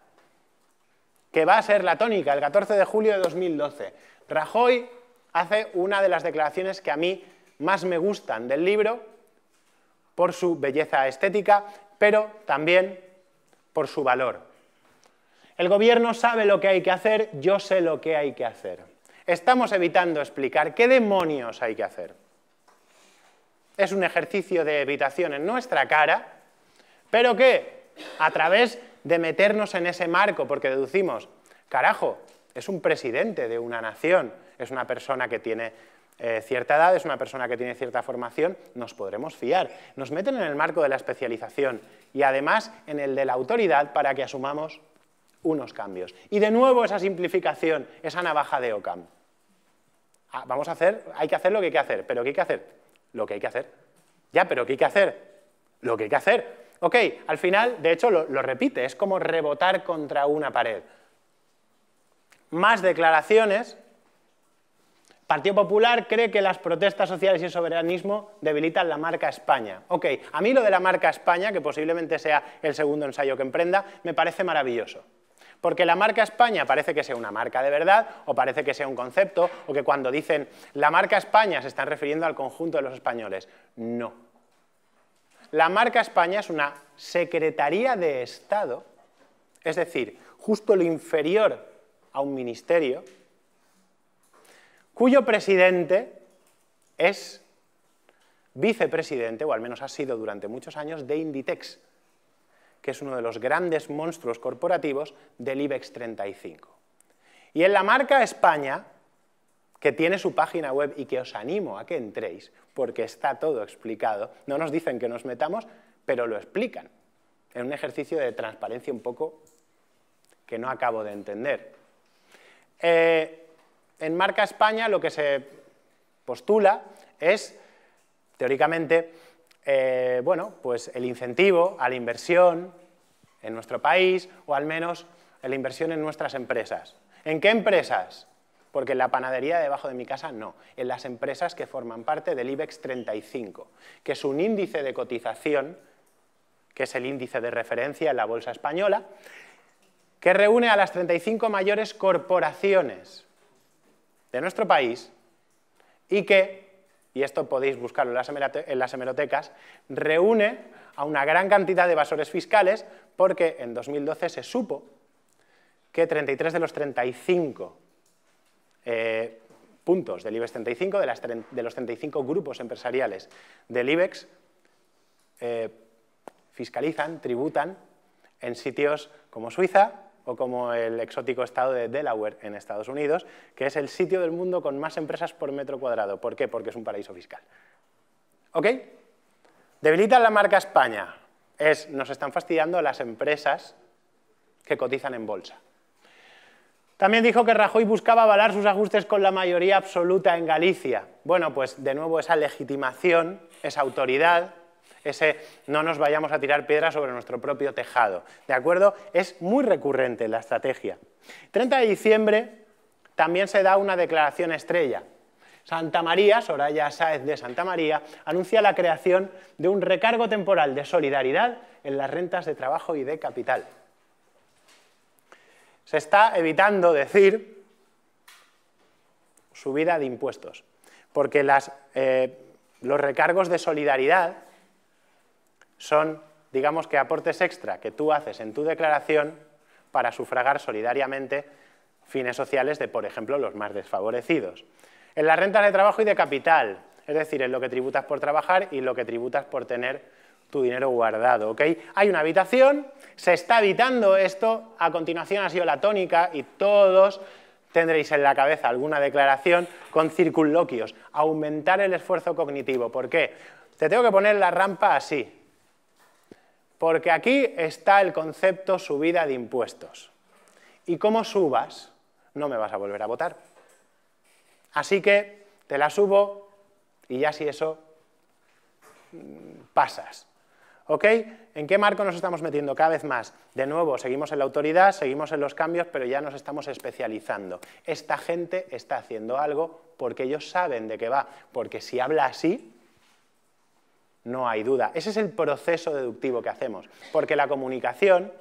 que va a ser la tónica el 14 de julio de 2012. Rajoy hace una de las declaraciones que a mí más me gustan del libro, por su belleza estética, pero también por su valor. El gobierno sabe lo que hay que hacer, yo sé lo que hay que hacer. Estamos evitando explicar qué demonios hay que hacer. Es un ejercicio de evitación en nuestra cara, pero ¿qué? a través de meternos en ese marco, porque deducimos, carajo, es un presidente de una nación, es una persona que tiene eh, cierta edad, es una persona que tiene cierta formación, nos podremos fiar. Nos meten en el marco de la especialización y además en el de la autoridad para que asumamos unos cambios. Y de nuevo esa simplificación, esa navaja de Ocam. Ah, vamos a hacer, hay que hacer lo que hay que hacer, pero ¿qué hay que hacer? Lo que hay que hacer. Ya, pero ¿qué hay que hacer? Lo que hay que hacer. Ok, al final, de hecho, lo repite, es como rebotar contra una pared. Más declaraciones Partido Popular cree que las protestas sociales y el soberanismo debilitan la marca España. Ok, a mí lo de la marca España, que posiblemente sea el segundo ensayo que emprenda, me parece maravilloso. Porque la marca España parece que sea una marca de verdad, o parece que sea un concepto, o que cuando dicen la marca España se están refiriendo al conjunto de los españoles. No. La marca España es una secretaría de Estado, es decir, justo lo inferior a un ministerio, cuyo presidente es vicepresidente, o al menos ha sido durante muchos años, de Inditex, que es uno de los grandes monstruos corporativos del IBEX 35. Y en la marca España, que tiene su página web y que os animo a que entréis, porque está todo explicado, no nos dicen que nos metamos, pero lo explican, en un ejercicio de transparencia un poco que no acabo de entender. Eh, en Marca España lo que se postula es, teóricamente, eh, bueno, pues el incentivo a la inversión en nuestro país o al menos la inversión en nuestras empresas. ¿En qué empresas? Porque en la panadería debajo de mi casa no, en las empresas que forman parte del IBEX 35, que es un índice de cotización, que es el índice de referencia en la bolsa española, que reúne a las 35 mayores corporaciones de nuestro país y que, y esto podéis buscarlo en las hemerotecas, reúne a una gran cantidad de evasores fiscales porque en 2012 se supo que 33 de los 35 eh, puntos del IBEX 35, de, de, los 35 grupos empresariales del IBEX, eh, fiscalizan, tributan en sitios como Suiza, o como el exótico estado de Delaware en Estados Unidos, que es el sitio del mundo con más empresas por metro cuadrado. ¿Por qué? Porque es un paraíso fiscal. ¿Ok? Debilitan la marca España. nos están fastidiando las empresas que cotizan en bolsa. También dijo que Rajoy buscaba avalar sus ajustes con la mayoría absoluta en Galicia. Bueno, pues de nuevo esa legitimación, esa autoridad, ese no nos vayamos a tirar piedras sobre nuestro propio tejado. ¿De acuerdo? Es muy recurrente la estrategia. 30 de diciembre también se da una declaración estrella. Santa María, Soraya Sáez de Santa María, anuncia la creación de un recargo temporal de solidaridad en las rentas de trabajo y de capital. Se está evitando decir subida de impuestos, porque eh, los recargos de solidaridad son, digamos que, aportes extra que tú haces en tu declaración para sufragar solidariamente fines sociales de, por ejemplo, los más desfavorecidos. En las rentas de trabajo y de capital, es decir, en lo que tributas por trabajar y lo que tributas por tener tu dinero guardado. Hay una habitación, se está habitando esto, a continuación ha sido la tónica y todos tendréis en la cabeza alguna declaración con circunloquios. Aumentar el esfuerzo cognitivo. ¿Por qué? Te tengo que poner la rampa así, porque aquí está el concepto subida de impuestos. Y como subas, no me vas a volver a votar. Así que te la subo y ya si eso mm, pasas. ¿Ok? ¿En qué marco nos estamos metiendo cada vez más? De nuevo, seguimos en la autoridad, seguimos en los cambios, pero ya nos estamos especializando. Esta gente está haciendo algo porque ellos saben de qué va, porque si habla así, no hay duda. Ese es el proceso deductivo que hacemos, porque la comunicación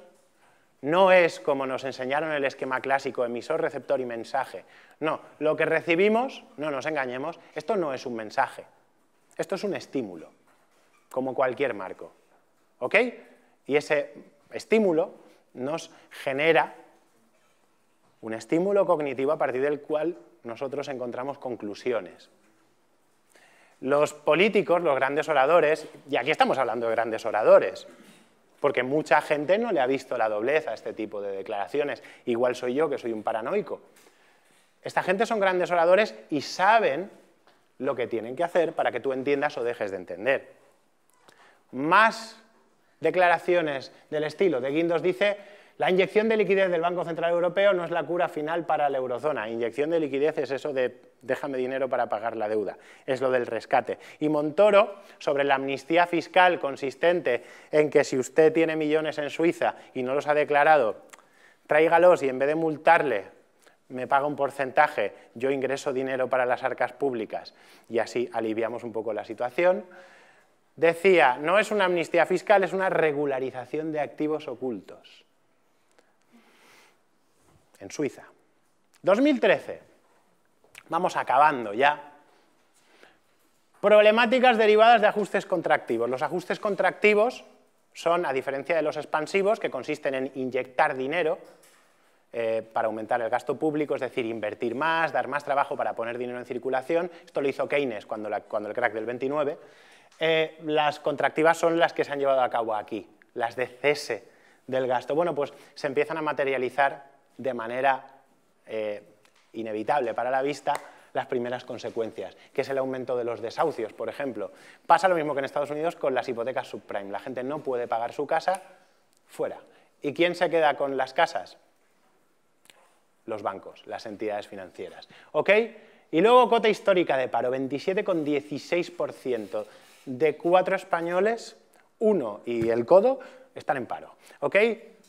no es como nos enseñaron el esquema clásico, emisor, receptor y mensaje. No, lo que recibimos, no nos engañemos, esto no es un mensaje, esto es un estímulo, como cualquier marco. ¿Ok? Y ese estímulo nos genera un estímulo cognitivo a partir del cual nosotros encontramos conclusiones. Los políticos, los grandes oradores, y aquí estamos hablando de grandes oradores, porque mucha gente no le ha visto la doblez a este tipo de declaraciones. Igual soy yo, que soy un paranoico. Esta gente son grandes oradores y saben lo que tienen que hacer para que tú entiendas o dejes de entender. Más declaraciones del estilo de Guindos dice, la inyección de liquidez del Banco Central Europeo no es la cura final para la eurozona. Inyección de liquidez es eso de déjame dinero para pagar la deuda, es lo del rescate. Y Montoro, sobre la amnistía fiscal consistente en que si usted tiene millones en Suiza y no los ha declarado, tráigalos y en vez de multarle me paga un porcentaje, yo ingreso dinero para las arcas públicas y así aliviamos un poco la situación. Decía, no es una amnistía fiscal, es una regularización de activos ocultos en Suiza. 2013, vamos acabando ya. Problemáticas derivadas de ajustes contractivos. Los ajustes contractivos son, a diferencia de los expansivos, que consisten en inyectar dinero eh, para aumentar el gasto público, es decir, invertir más, dar más trabajo para poner dinero en circulación. Esto lo hizo Keynes cuando, la, cuando el crack del 29. Eh, las contractivas son las que se han llevado a cabo aquí, las de cese del gasto. Bueno, pues se empiezan a materializar de manera eh, inevitable para la vista las primeras consecuencias, que es el aumento de los desahucios, por ejemplo. Pasa lo mismo que en Estados Unidos con las hipotecas subprime. La gente no puede pagar su casa fuera. ¿Y quién se queda con las casas? Los bancos, las entidades financieras. ¿Ok? Y luego cota histórica de paro, 27,16%. De cuatro españoles, uno y el codo están en paro. ¿Ok?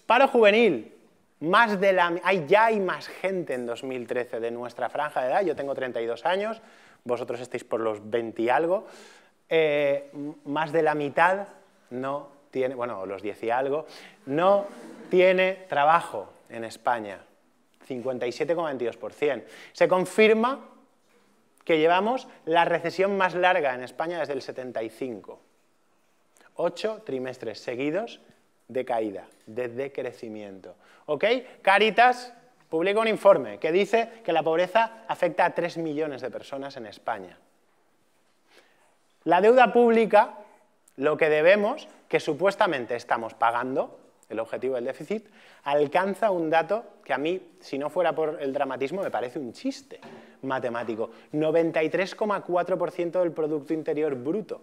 Paro juvenil, más de la, ya hay más gente en 2013 de nuestra franja de edad, yo tengo 32 años, vosotros estáis por los 20 y algo, eh, más de la mitad no tiene, bueno, los 10 y algo, no tiene trabajo en España, 57,22%. Se confirma que llevamos la recesión más larga en España desde el 75. Ocho trimestres seguidos de caída, de decrecimiento. ¿Ok? Caritas publica un informe que dice que la pobreza afecta a 3 millones de personas en España. La deuda pública, lo que debemos, que supuestamente estamos pagando, el objetivo del déficit, alcanza un dato que a mí, si no fuera por el dramatismo, me parece un chiste matemático. 93,4% del Producto Interior Bruto.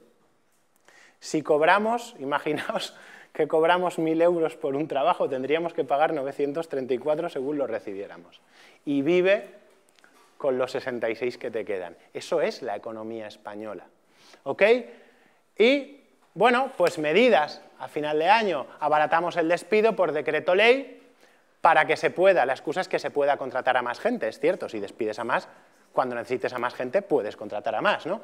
Si cobramos, imaginaos, que cobramos 1.000 euros por un trabajo, tendríamos que pagar 934 según lo recibiéramos. Y vive con los 66 que te quedan. Eso es la economía española. ¿Ok? Y, bueno, pues medidas. A final de año abaratamos el despido por decreto ley para que se pueda, la excusa es que se pueda contratar a más gente, es cierto, si despides a más, cuando necesites a más gente puedes contratar a más, ¿no?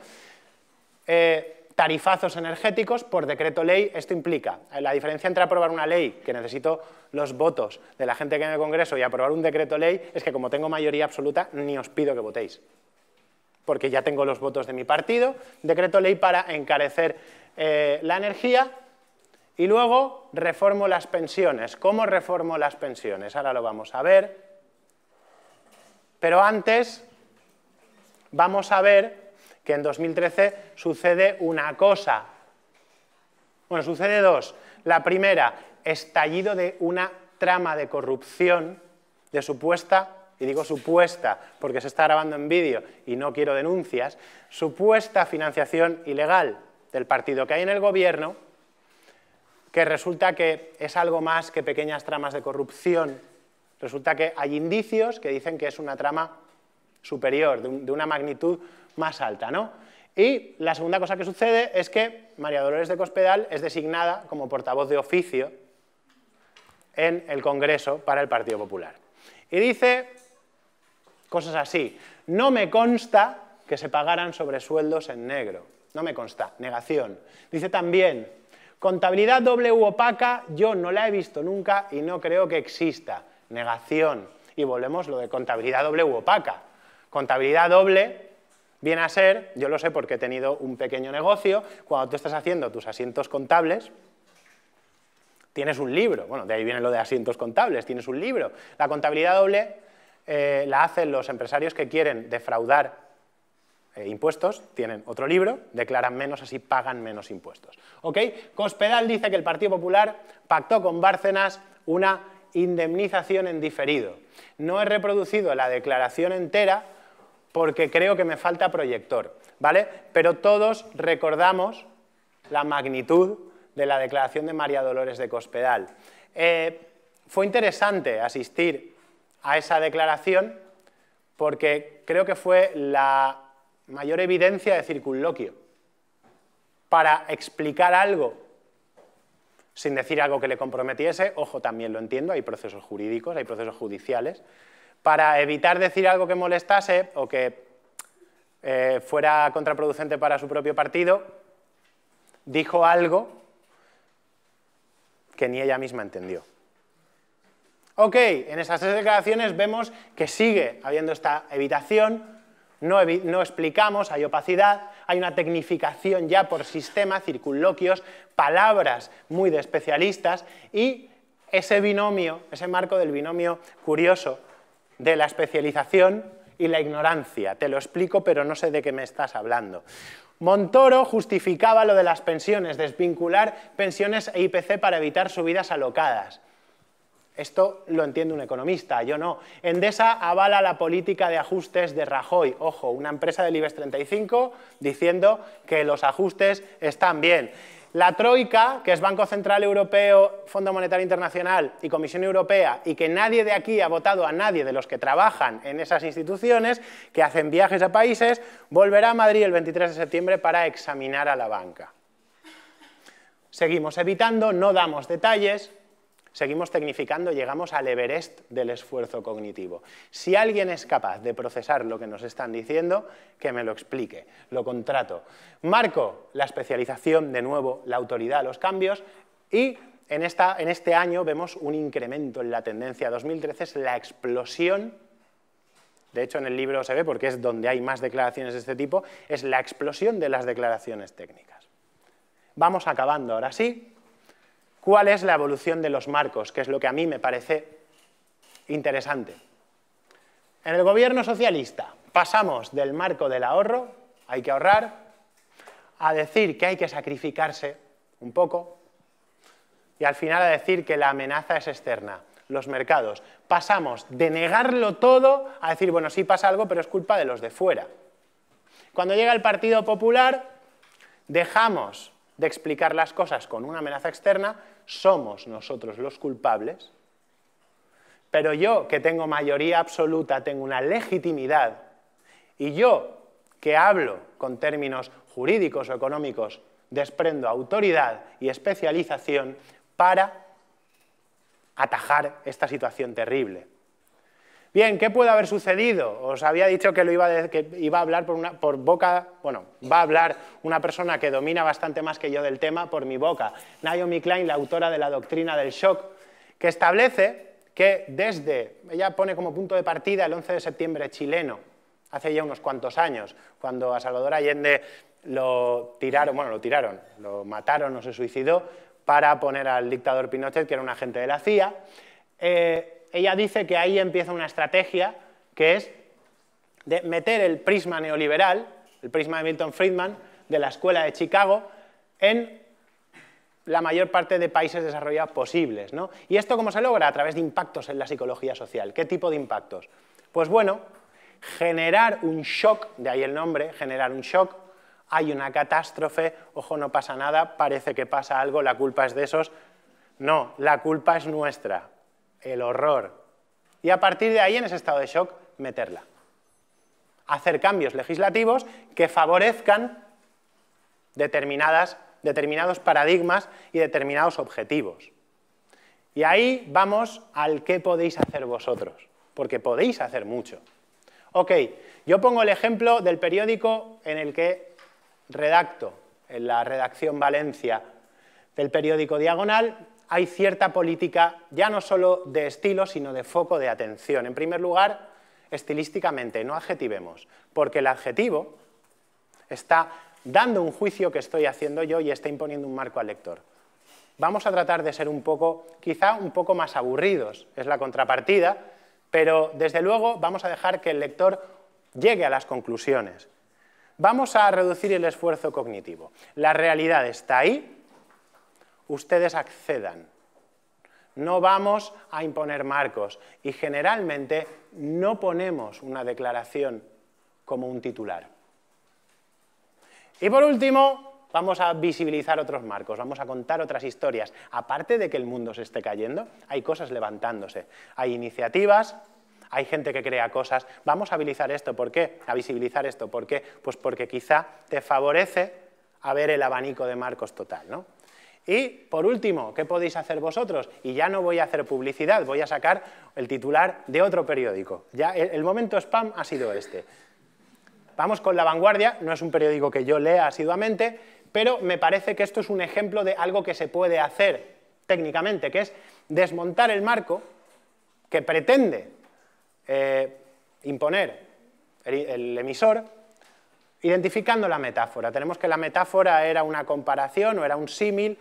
Eh, tarifazos energéticos por decreto ley. Esto implica eh, la diferencia entre aprobar una ley, que necesito los votos de la gente que en el Congreso, y aprobar un decreto ley, es que como tengo mayoría absoluta, ni os pido que votéis. Porque ya tengo los votos de mi partido, decreto ley para encarecer eh, la energía y luego reformo las pensiones. ¿Cómo reformo las pensiones? Ahora lo vamos a ver. Pero antes vamos a ver que en 2013 sucede una cosa. Bueno, sucede dos. La primera, estallido de una trama de corrupción, de supuesta, y digo supuesta porque se está grabando en vídeo y no quiero denuncias, supuesta financiación ilegal del partido que hay en el gobierno, que resulta que es algo más que pequeñas tramas de corrupción. Resulta que hay indicios que dicen que es una trama superior, de, una magnitud más alta. ¿no? Y la segunda cosa que sucede es que María Dolores de Cospedal es designada como portavoz de oficio en el Congreso para el Partido Popular. Y dice cosas así, no me consta que se pagaran sobresueldos en negro, no me consta, negación. Dice también, contabilidad doble u opaca yo no la he visto nunca y no creo que exista, negación. Y volvemos lo de contabilidad doble u opaca. Contabilidad doble Viene a ser, yo lo sé porque he tenido un pequeño negocio, cuando tú estás haciendo tus asientos contables, tienes un libro, bueno, de ahí viene lo de asientos contables, tienes un libro. La contabilidad doble eh, la hacen los empresarios que quieren defraudar eh, impuestos, tienen otro libro, declaran menos, así pagan menos impuestos. ¿Ok? Cospedal dice que el Partido Popular pactó con Bárcenas una indemnización en diferido. No he reproducido la declaración entera, porque creo que me falta proyector, ¿vale? Pero todos recordamos la magnitud de la declaración de María Dolores de Cospedal. Eh, fue interesante asistir a esa declaración porque creo que fue la mayor evidencia de circunloquio para explicar algo sin decir algo que le comprometiese, ojo, también lo entiendo, hay procesos jurídicos, hay procesos judiciales, para evitar decir algo que molestase o que eh, fuera contraproducente para su propio partido, dijo algo que ni ella misma entendió. Ok, en esas tres declaraciones vemos que sigue habiendo esta evitación, no, no explicamos, hay opacidad, hay una tecnificación ya por sistema, circunloquios, palabras muy de especialistas y ese binomio, ese marco del binomio curioso de la especialización y la ignorancia. Te lo explico, pero no sé de qué me estás hablando. Montoro justificaba lo de las pensiones, desvincular pensiones e IPC para evitar subidas alocadas. Esto lo entiende un economista, yo no. Endesa avala la política de ajustes de Rajoy. Ojo, una empresa del IBEX 35 diciendo que los ajustes están bien. La Troika, que es Banco Central Europeo, Fondo Monetario Internacional y Comisión Europea, y que nadie de aquí ha votado a nadie de los que trabajan en esas instituciones, que hacen viajes a países, volverá a Madrid el 23 de septiembre para examinar a la banca. Seguimos evitando, no damos detalles, seguimos tecnificando, llegamos al Everest del esfuerzo cognitivo. Si alguien es capaz de procesar lo que nos están diciendo, que me lo explique, lo contrato. Marco la especialización, de nuevo, la autoridad, los cambios y en, en este año vemos un incremento en la tendencia. 2013 es la explosión de hecho, en el libro se ve, porque es donde hay más declaraciones de este tipo, es la explosión de las declaraciones técnicas. Vamos acabando ahora sí cuál es la evolución de los marcos, que es lo que a mí me parece interesante. En el gobierno socialista pasamos del marco del ahorro, hay que ahorrar, a decir que hay que sacrificarse un poco y al final a decir que la amenaza es externa, los mercados. Pasamos de negarlo todo a decir, bueno, sí pasa algo, pero es culpa de los de fuera. Cuando llega el Partido Popular, dejamos de explicar las cosas con una amenaza externa, somos nosotros los culpables, pero yo que tengo mayoría absoluta, tengo una legitimidad, y yo que hablo con términos jurídicos o económicos, desprendo autoridad y especialización para atajar esta situación terrible. Bien, ¿qué puede haber sucedido? Os había dicho que, lo iba, a, hablar por, boca, bueno, va a hablar una persona que domina bastante más que yo del tema por mi boca, Naomi Klein, la autora de la doctrina del shock, que establece que desde, ella pone como punto de partida el 11 de septiembre chileno, hace ya unos cuantos años, cuando a Salvador Allende lo tiraron, bueno, lo tiraron, lo mataron o se suicidó para poner al dictador Pinochet, que era un agente de la CIA. Eh, ella dice que ahí empieza una estrategia que es de meter el prisma neoliberal, el prisma de Milton Friedman, de la escuela de Chicago, en la mayor parte de países desarrollados posibles. ¿Y esto cómo se logra? A través de impactos en la psicología social. ¿Qué tipo de impactos? Pues bueno, generar un shock, de ahí el nombre, generar un shock, hay una catástrofe, ojo, no pasa nada, parece que pasa algo, la culpa es de esos. No, la culpa es nuestra el horror. Y a partir de ahí, en ese estado de shock, meterla. Hacer cambios legislativos que favorezcan determinadas, determinados paradigmas y determinados objetivos. Y ahí vamos al qué podéis hacer vosotros, porque podéis hacer mucho. Ok, yo pongo el ejemplo del periódico en el que redacto, en la redacción Valencia del periódico Diagonal, hay cierta política ya no solo de estilo, sino de foco de atención. En primer lugar, estilísticamente, no adjetivemos, porque el adjetivo está dando un juicio que estoy haciendo yo y está imponiendo un marco al lector. Vamos a tratar de ser un poco, quizá un poco más aburridos, es la contrapartida, pero desde luego vamos a dejar que el lector llegue a las conclusiones. Vamos a reducir el esfuerzo cognitivo. La realidad está ahí, ustedes accedan. No vamos a imponer marcos y generalmente no ponemos una declaración como un titular. Y por último, vamos a visibilizar otros marcos, vamos a contar otras historias. Aparte de que el mundo se esté cayendo, hay cosas levantándose, hay iniciativas, hay gente que crea cosas. Vamos a visibilizar esto, ¿por qué? A visibilizar esto, ¿por qué? Pues porque quizá te favorece a ver el abanico de marcos total, ¿no? Y, por último, ¿qué podéis hacer vosotros? Y ya no voy a hacer publicidad, voy a sacar el titular de otro periódico. Ya el, momento spam ha sido este. Vamos con La Vanguardia, no es un periódico que yo lea asiduamente, pero me parece que esto es un ejemplo de algo que se puede hacer técnicamente, que es desmontar el marco que pretende eh, imponer el emisor identificando la metáfora. Tenemos que la metáfora era una comparación o era un símil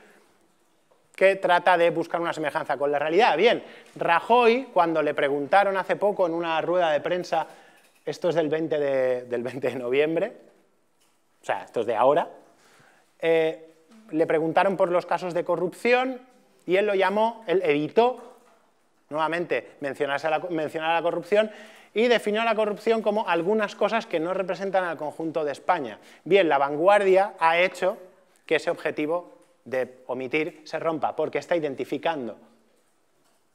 que trata de buscar una semejanza con la realidad. Bien, Rajoy, cuando le preguntaron hace poco en una rueda de prensa, esto es del 20 de, noviembre, o sea, esto es de ahora, eh, le preguntaron por los casos de corrupción y él lo llamó, él evitó nuevamente mencionar a la corrupción y definió la corrupción como algunas cosas que no representan al conjunto de España. Bien, la vanguardia ha hecho que ese objetivo de omitir se rompa, porque está identificando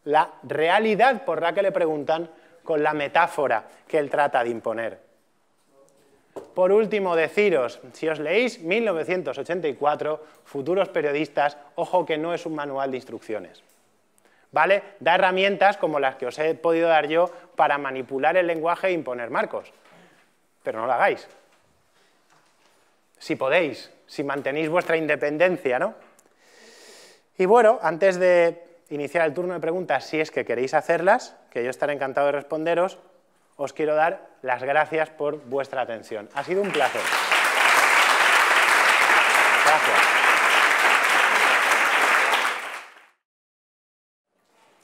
la realidad por la que le preguntan con la metáfora que él trata de imponer. Por último, deciros, si os leéis 1984, futuros periodistas, ojo que no es un manual de instrucciones. ¿Vale? Da herramientas como las que os he podido dar yo para manipular el lenguaje e imponer marcos. Pero no lo hagáis. Si podéis, si mantenéis vuestra independencia, ¿no? Y bueno, antes de iniciar el turno de preguntas, si es que queréis hacerlas, que yo estaré encantado de responderos, os quiero dar las gracias por vuestra atención. Ha sido un placer. Gracias.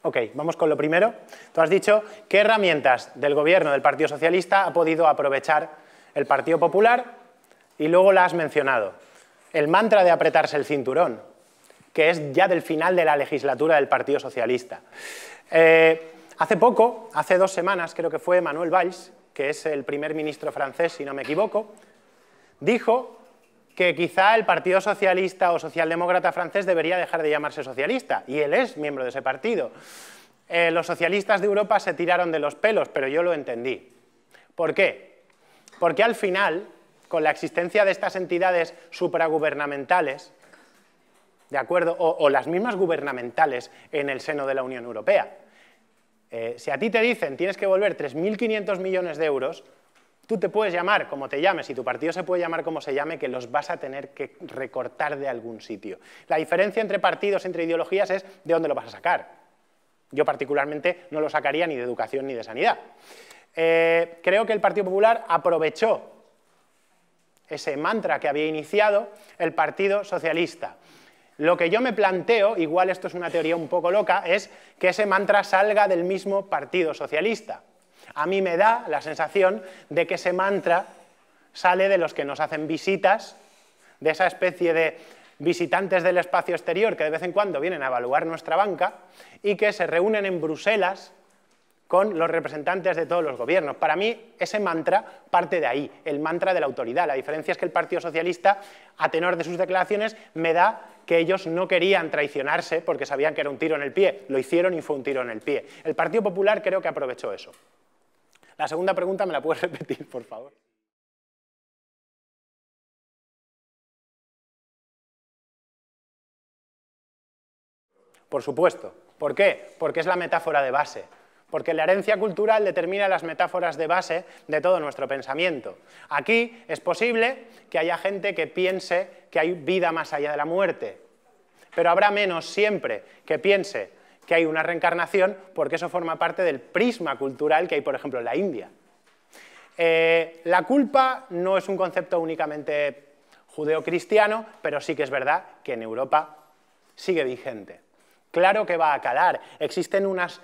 Ok, vamos con lo primero. Tú has dicho, ¿qué herramientas del gobierno del Partido Socialista ha podido aprovechar el Partido Popular? Y luego la has mencionado el mantra de apretarse el cinturón, que es ya del final de la legislatura del Partido Socialista. Eh, hace poco, hace dos semanas, creo que fue Manuel Valls, que es el primer ministro francés, si no me equivoco, dijo que quizá el Partido Socialista o Socialdemócrata francés debería dejar de llamarse socialista, y él es miembro de ese partido. Eh, los socialistas de Europa se tiraron de los pelos, pero yo lo entendí. ¿Por qué? Porque al final con la existencia de estas entidades supragubernamentales, ¿de acuerdo? O, las mismas gubernamentales en el seno de la Unión Europea. Eh, si a ti te dicen tienes que volver 3.500 millones de euros, tú te puedes llamar como te llames y tu partido se puede llamar como se llame, que los vas a tener que recortar de algún sitio. La diferencia entre partidos, entre ideologías, es de dónde lo vas a sacar. Yo particularmente no lo sacaría ni de educación ni de sanidad. Eh, creo que el Partido Popular aprovechó ese mantra que había iniciado el Partido Socialista. Lo que yo me planteo, igual esto es una teoría un poco loca, es que ese mantra salga del mismo Partido Socialista. A mí me da la sensación de que ese mantra sale de los que nos hacen visitas, de esa especie de visitantes del espacio exterior que de vez en cuando vienen a evaluar nuestra banca y que se reúnen en Bruselas con los representantes de todos los gobiernos. Para mí, ese mantra parte de ahí, el mantra de la autoridad. La diferencia es que el Partido Socialista, a tenor de sus declaraciones, me da que ellos no querían traicionarse porque sabían que era un tiro en el pie. Lo hicieron y fue un tiro en el pie. El Partido Popular creo que aprovechó eso. La segunda pregunta me la puedes repetir, por favor. Por supuesto. ¿Por qué? Porque es la metáfora de base porque la herencia cultural determina las metáforas de base de todo nuestro pensamiento. Aquí es posible que haya gente que piense que hay vida más allá de la muerte, pero habrá menos siempre que piense que hay una reencarnación porque eso forma parte del prisma cultural que hay, por ejemplo, en la India. Eh, la culpa no es un concepto únicamente judeocristiano, pero sí que es verdad que en Europa sigue vigente. Claro que va a calar. Existen unas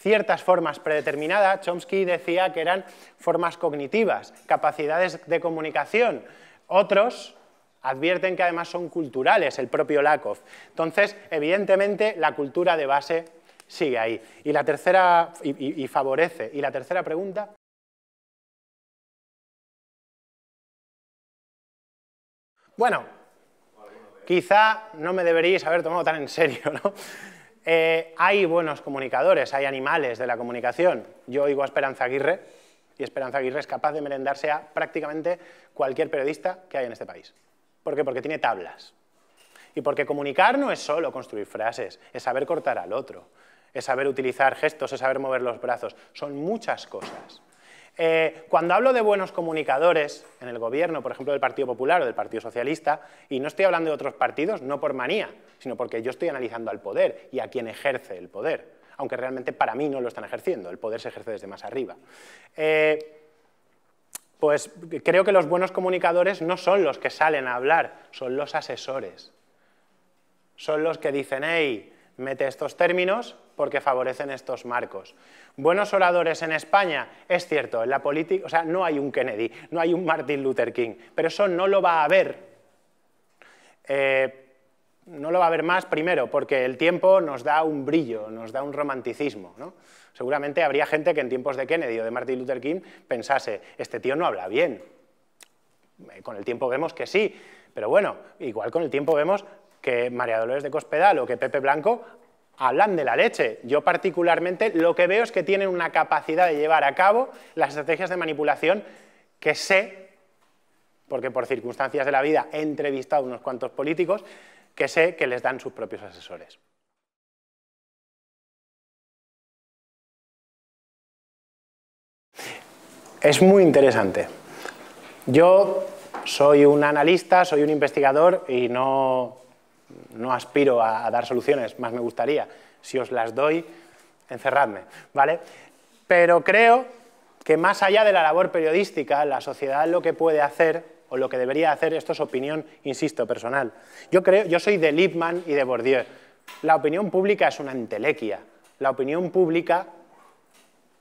ciertas formas predeterminadas, Chomsky decía que eran formas cognitivas, capacidades de comunicación. Otros advierten que además son culturales, el propio Lakoff. Entonces, evidentemente, la cultura de base sigue ahí. Y la tercera, y, y favorece. Y la tercera pregunta... Bueno, quizá no me deberíais haber tomado tan en serio, ¿no? Eh, hay buenos comunicadores, hay animales de la comunicación. Yo oigo a Esperanza Aguirre y Esperanza Aguirre es capaz de merendarse a prácticamente cualquier periodista que hay en este país. ¿Por qué? Porque tiene tablas. Y porque comunicar no es solo construir frases, es saber cortar al otro, es saber utilizar gestos, es saber mover los brazos. Son muchas cosas. Eh, cuando hablo de buenos comunicadores en el gobierno, por ejemplo, del Partido Popular o del Partido Socialista, y no estoy hablando de otros partidos, no por manía, sino porque yo estoy analizando al poder y a quien ejerce el poder, aunque realmente para mí no lo están ejerciendo, el poder se ejerce desde más arriba. Eh, pues creo que los buenos comunicadores no son los que salen a hablar, son los asesores. Son los que dicen, hey, mete estos términos, porque favorecen estos marcos. Buenos oradores en España, es cierto, en la política, o sea, no hay un Kennedy, no hay un Martin Luther King, pero eso no lo va a haber. Eh, no lo va a haber más, primero, porque el tiempo nos da un brillo, nos da un romanticismo. Seguramente habría gente que en tiempos de Kennedy o de Martin Luther King pensase, este tío no habla bien. Eh, con el tiempo vemos que sí, pero bueno, igual con el tiempo vemos que María Dolores de Cospedal o que Pepe Blanco hablan de la leche. Yo particularmente lo que veo es que tienen una capacidad de llevar a cabo las estrategias de manipulación que sé, porque por circunstancias de la vida he entrevistado unos cuantos políticos, que sé que les dan sus propios asesores. Es muy interesante. Yo soy un analista, soy un investigador y no no aspiro a, dar soluciones, más me gustaría. Si os las doy, encerradme, ¿vale? Pero creo que más allá de la labor periodística, la sociedad lo que puede hacer, o lo que debería hacer, esto es opinión, insisto, personal. Yo, creo, yo soy de Lippmann y de Bourdieu. La opinión pública es una entelequia. La opinión pública,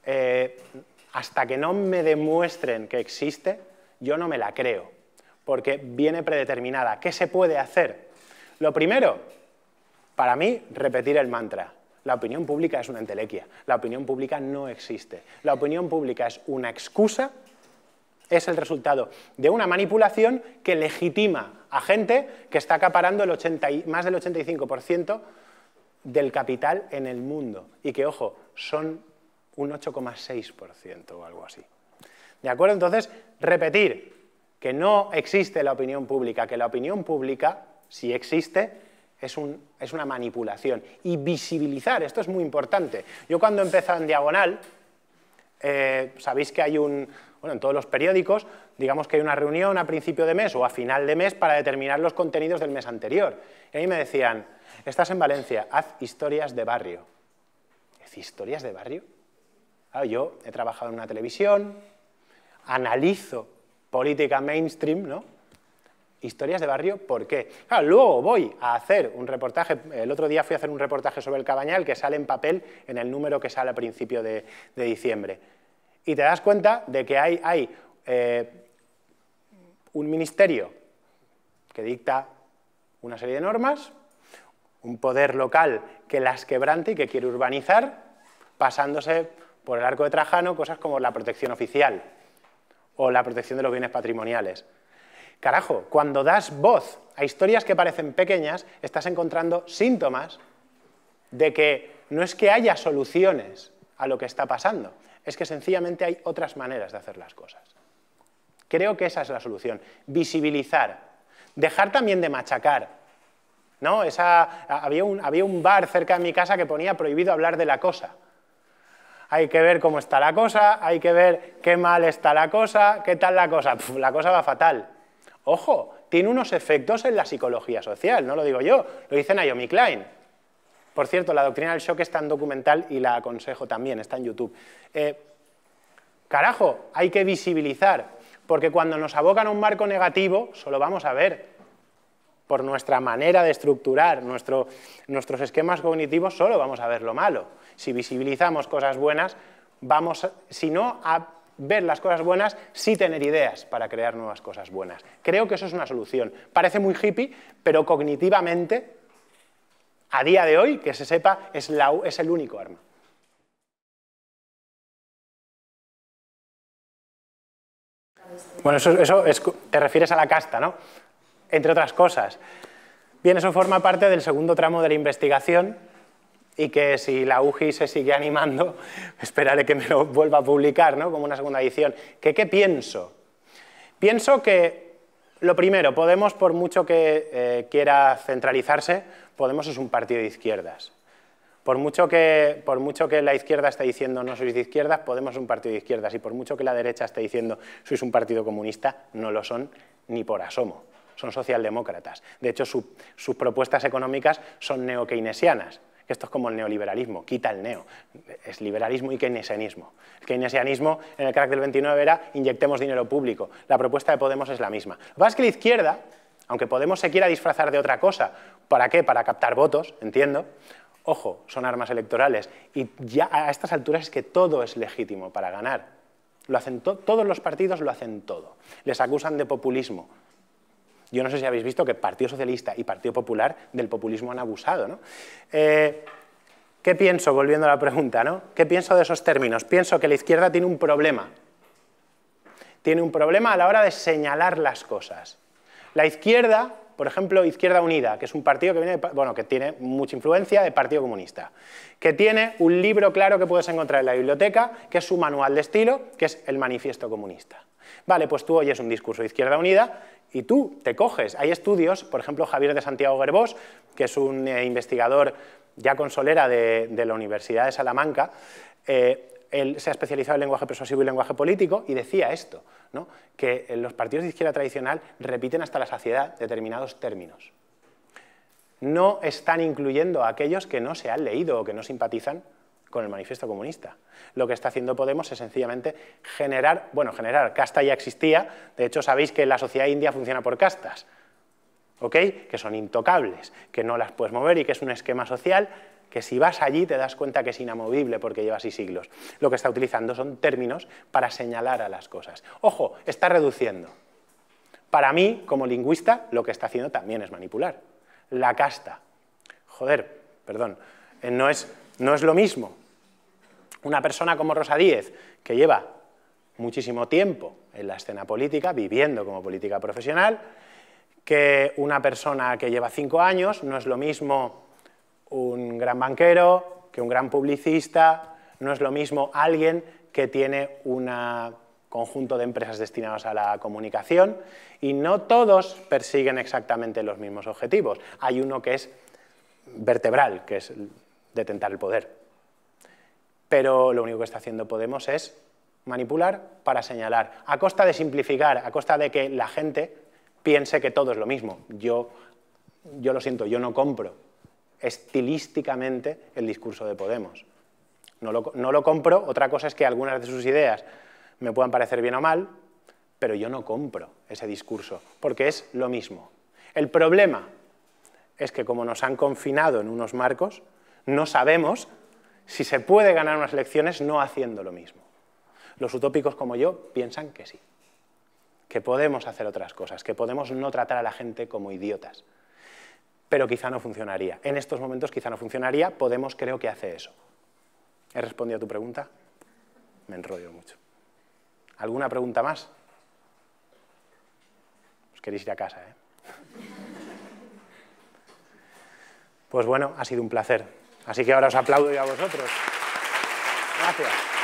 eh, hasta que no me demuestren que existe, yo no me la creo, porque viene predeterminada. ¿Qué se puede hacer? Lo primero, para mí, repetir el mantra. La opinión pública es una entelequia. La opinión pública no existe. La opinión pública es una excusa, es el resultado de una manipulación que legitima a gente que está acaparando el 80 más del 85% del capital en el mundo. Y que, ojo, son un 8,6% o algo así. ¿De acuerdo? Entonces, repetir que no existe la opinión pública, que la opinión pública si existe, es, una manipulación. Y visibilizar, esto es muy importante. Yo cuando empecé en diagonal, eh, sabéis que hay un, bueno, en todos los periódicos, digamos que hay una reunión a principio de mes o a final de mes para determinar los contenidos del mes anterior. Y a mí me decían, estás en Valencia, haz historias de barrio. ¿Haz historias de barrio? yo he trabajado en una televisión, analizo política mainstream, ¿no? Historias de barrio, ¿por qué? luego voy a hacer un reportaje, el otro día fui a hacer un reportaje sobre el cabañal que sale en papel en el número que sale a principio de, diciembre. Y te das cuenta de que hay, eh, un ministerio que dicta una serie de normas, un poder local que las quebrante y que quiere urbanizar, pasándose por el arco de Trajano cosas como la protección oficial o la protección de los bienes patrimoniales. Carajo, cuando das voz a historias que parecen pequeñas, estás encontrando síntomas de que no es que haya soluciones a lo que está pasando, es que sencillamente hay otras maneras de hacer las cosas. Creo que esa es la solución, visibilizar, dejar también de machacar. ¿no? había, un, bar cerca de mi casa que ponía prohibido hablar de la cosa hay que ver cómo está la cosa, hay que ver qué mal está la cosa, qué tal la cosa. la cosa va fatal. Ojo, tiene unos efectos en la psicología social, no lo digo yo, lo dice Naomi Klein. Por cierto, la doctrina del shock está en documental y la aconsejo también, está en YouTube. Eh, carajo, hay que visibilizar, porque cuando nos abocan a un marco negativo, solo vamos a ver por nuestra manera de estructurar nuestros esquemas cognitivos, solo vamos a ver lo malo. Si visibilizamos cosas buenas, vamos, si no, a ver las cosas buenas, sí tener ideas para crear nuevas cosas buenas. Creo que eso es una solución. Parece muy hippie, pero cognitivamente, a día de hoy, que se sepa, es, el único arma. Bueno, eso, te refieres a la casta, ¿no? Entre otras cosas. Bien, eso forma parte del segundo tramo de la investigación, y que si la UGI se sigue animando, esperaré que me lo vuelva a publicar como una segunda edición. ¿Qué, pienso? Pienso que, lo primero, Podemos, por mucho que eh, quiera centralizarse, Podemos es un partido de izquierdas. Por mucho, que, por mucho que la izquierda esté diciendo no sois de izquierdas, Podemos es un partido de izquierdas. Y por mucho que la derecha esté diciendo sois un partido comunista, no lo son ni por asomo. Son socialdemócratas. De hecho, sus propuestas económicas son neokeynesianas que esto es como el neoliberalismo, quita el neo, es liberalismo y keynesianismo. El keynesianismo en el crack del 29 era inyectemos dinero público, la propuesta de Podemos es la misma. Lo que la izquierda, aunque Podemos se quiera disfrazar de otra cosa, ¿para qué? Para captar votos, entiendo, ojo, son armas electorales y ya a estas alturas es que todo es legítimo para ganar. todos los partidos lo hacen todo. Les acusan de populismo, yo no sé si habéis visto que Partido Socialista y Partido Popular del populismo han abusado. ¿no? Eh, ¿Qué pienso? Volviendo a la pregunta, ¿no? ¿Qué pienso de esos términos? Pienso que la izquierda tiene un problema. Tiene un problema a la hora de señalar las cosas. La izquierda, por ejemplo, Izquierda Unida, que es un partido que, viene bueno, que tiene mucha influencia de Partido Comunista, que tiene un libro claro que puedes encontrar en la biblioteca, que es su manual de estilo, que es el Manifiesto Comunista. Vale, pues tú oyes un discurso de Izquierda Unida y tú te coges. Hay estudios, por ejemplo, Javier de Santiago Gerbós, que es un eh, investigador ya consolera de, la Universidad de Salamanca, eh, él se ha especializado en lenguaje persuasivo y lenguaje político y decía esto, ¿no? que eh, los partidos de izquierda tradicional repiten hasta la saciedad determinados términos. No están incluyendo a aquellos que no se han leído o que no simpatizan con el manifiesto comunista. Lo que está haciendo Podemos es sencillamente generar, bueno, generar, casta ya existía, de hecho sabéis que la sociedad india funciona por castas, ¿ok? Que son intocables, que no las puedes mover y que es un esquema social que si vas allí te das cuenta que es inamovible porque lleva así siglos. Lo que está utilizando son términos para señalar a las cosas. Ojo, está reduciendo. Para mí, como lingüista, lo que está haciendo también es manipular. La casta. Joder, perdón, eh, no es, no es lo mismo. Una persona como Rosa Díez, que lleva muchísimo tiempo en la escena política, viviendo como política profesional, que una persona que lleva cinco años, no es lo mismo un gran banquero que un gran publicista, no es lo mismo alguien que tiene un conjunto de empresas destinadas a la comunicación y no todos persiguen exactamente los mismos objetivos. Hay uno que es vertebral, que es detentar el poder pero lo único que está haciendo Podemos es manipular para señalar, a costa de simplificar, a costa de que la gente piense que todo es lo mismo. Yo, lo siento, yo no compro estilísticamente el discurso de Podemos. No lo, no lo compro, otra cosa es que algunas de sus ideas me puedan parecer bien o mal, pero yo no compro ese discurso, porque es lo mismo. El problema es que como nos han confinado en unos marcos, no sabemos si se puede ganar unas elecciones no haciendo lo mismo. Los utópicos como yo piensan que sí, que podemos hacer otras cosas, que podemos no tratar a la gente como idiotas, pero quizá no funcionaría. En estos momentos quizá no funcionaría, Podemos creo que hace eso. ¿He respondido a tu pregunta? Me enrollo mucho. ¿Alguna pregunta más? Os queréis ir a casa, ¿eh? Pues bueno, ha sido un placer. Así que ahora os aplaudo yo a vosotros. Gracias.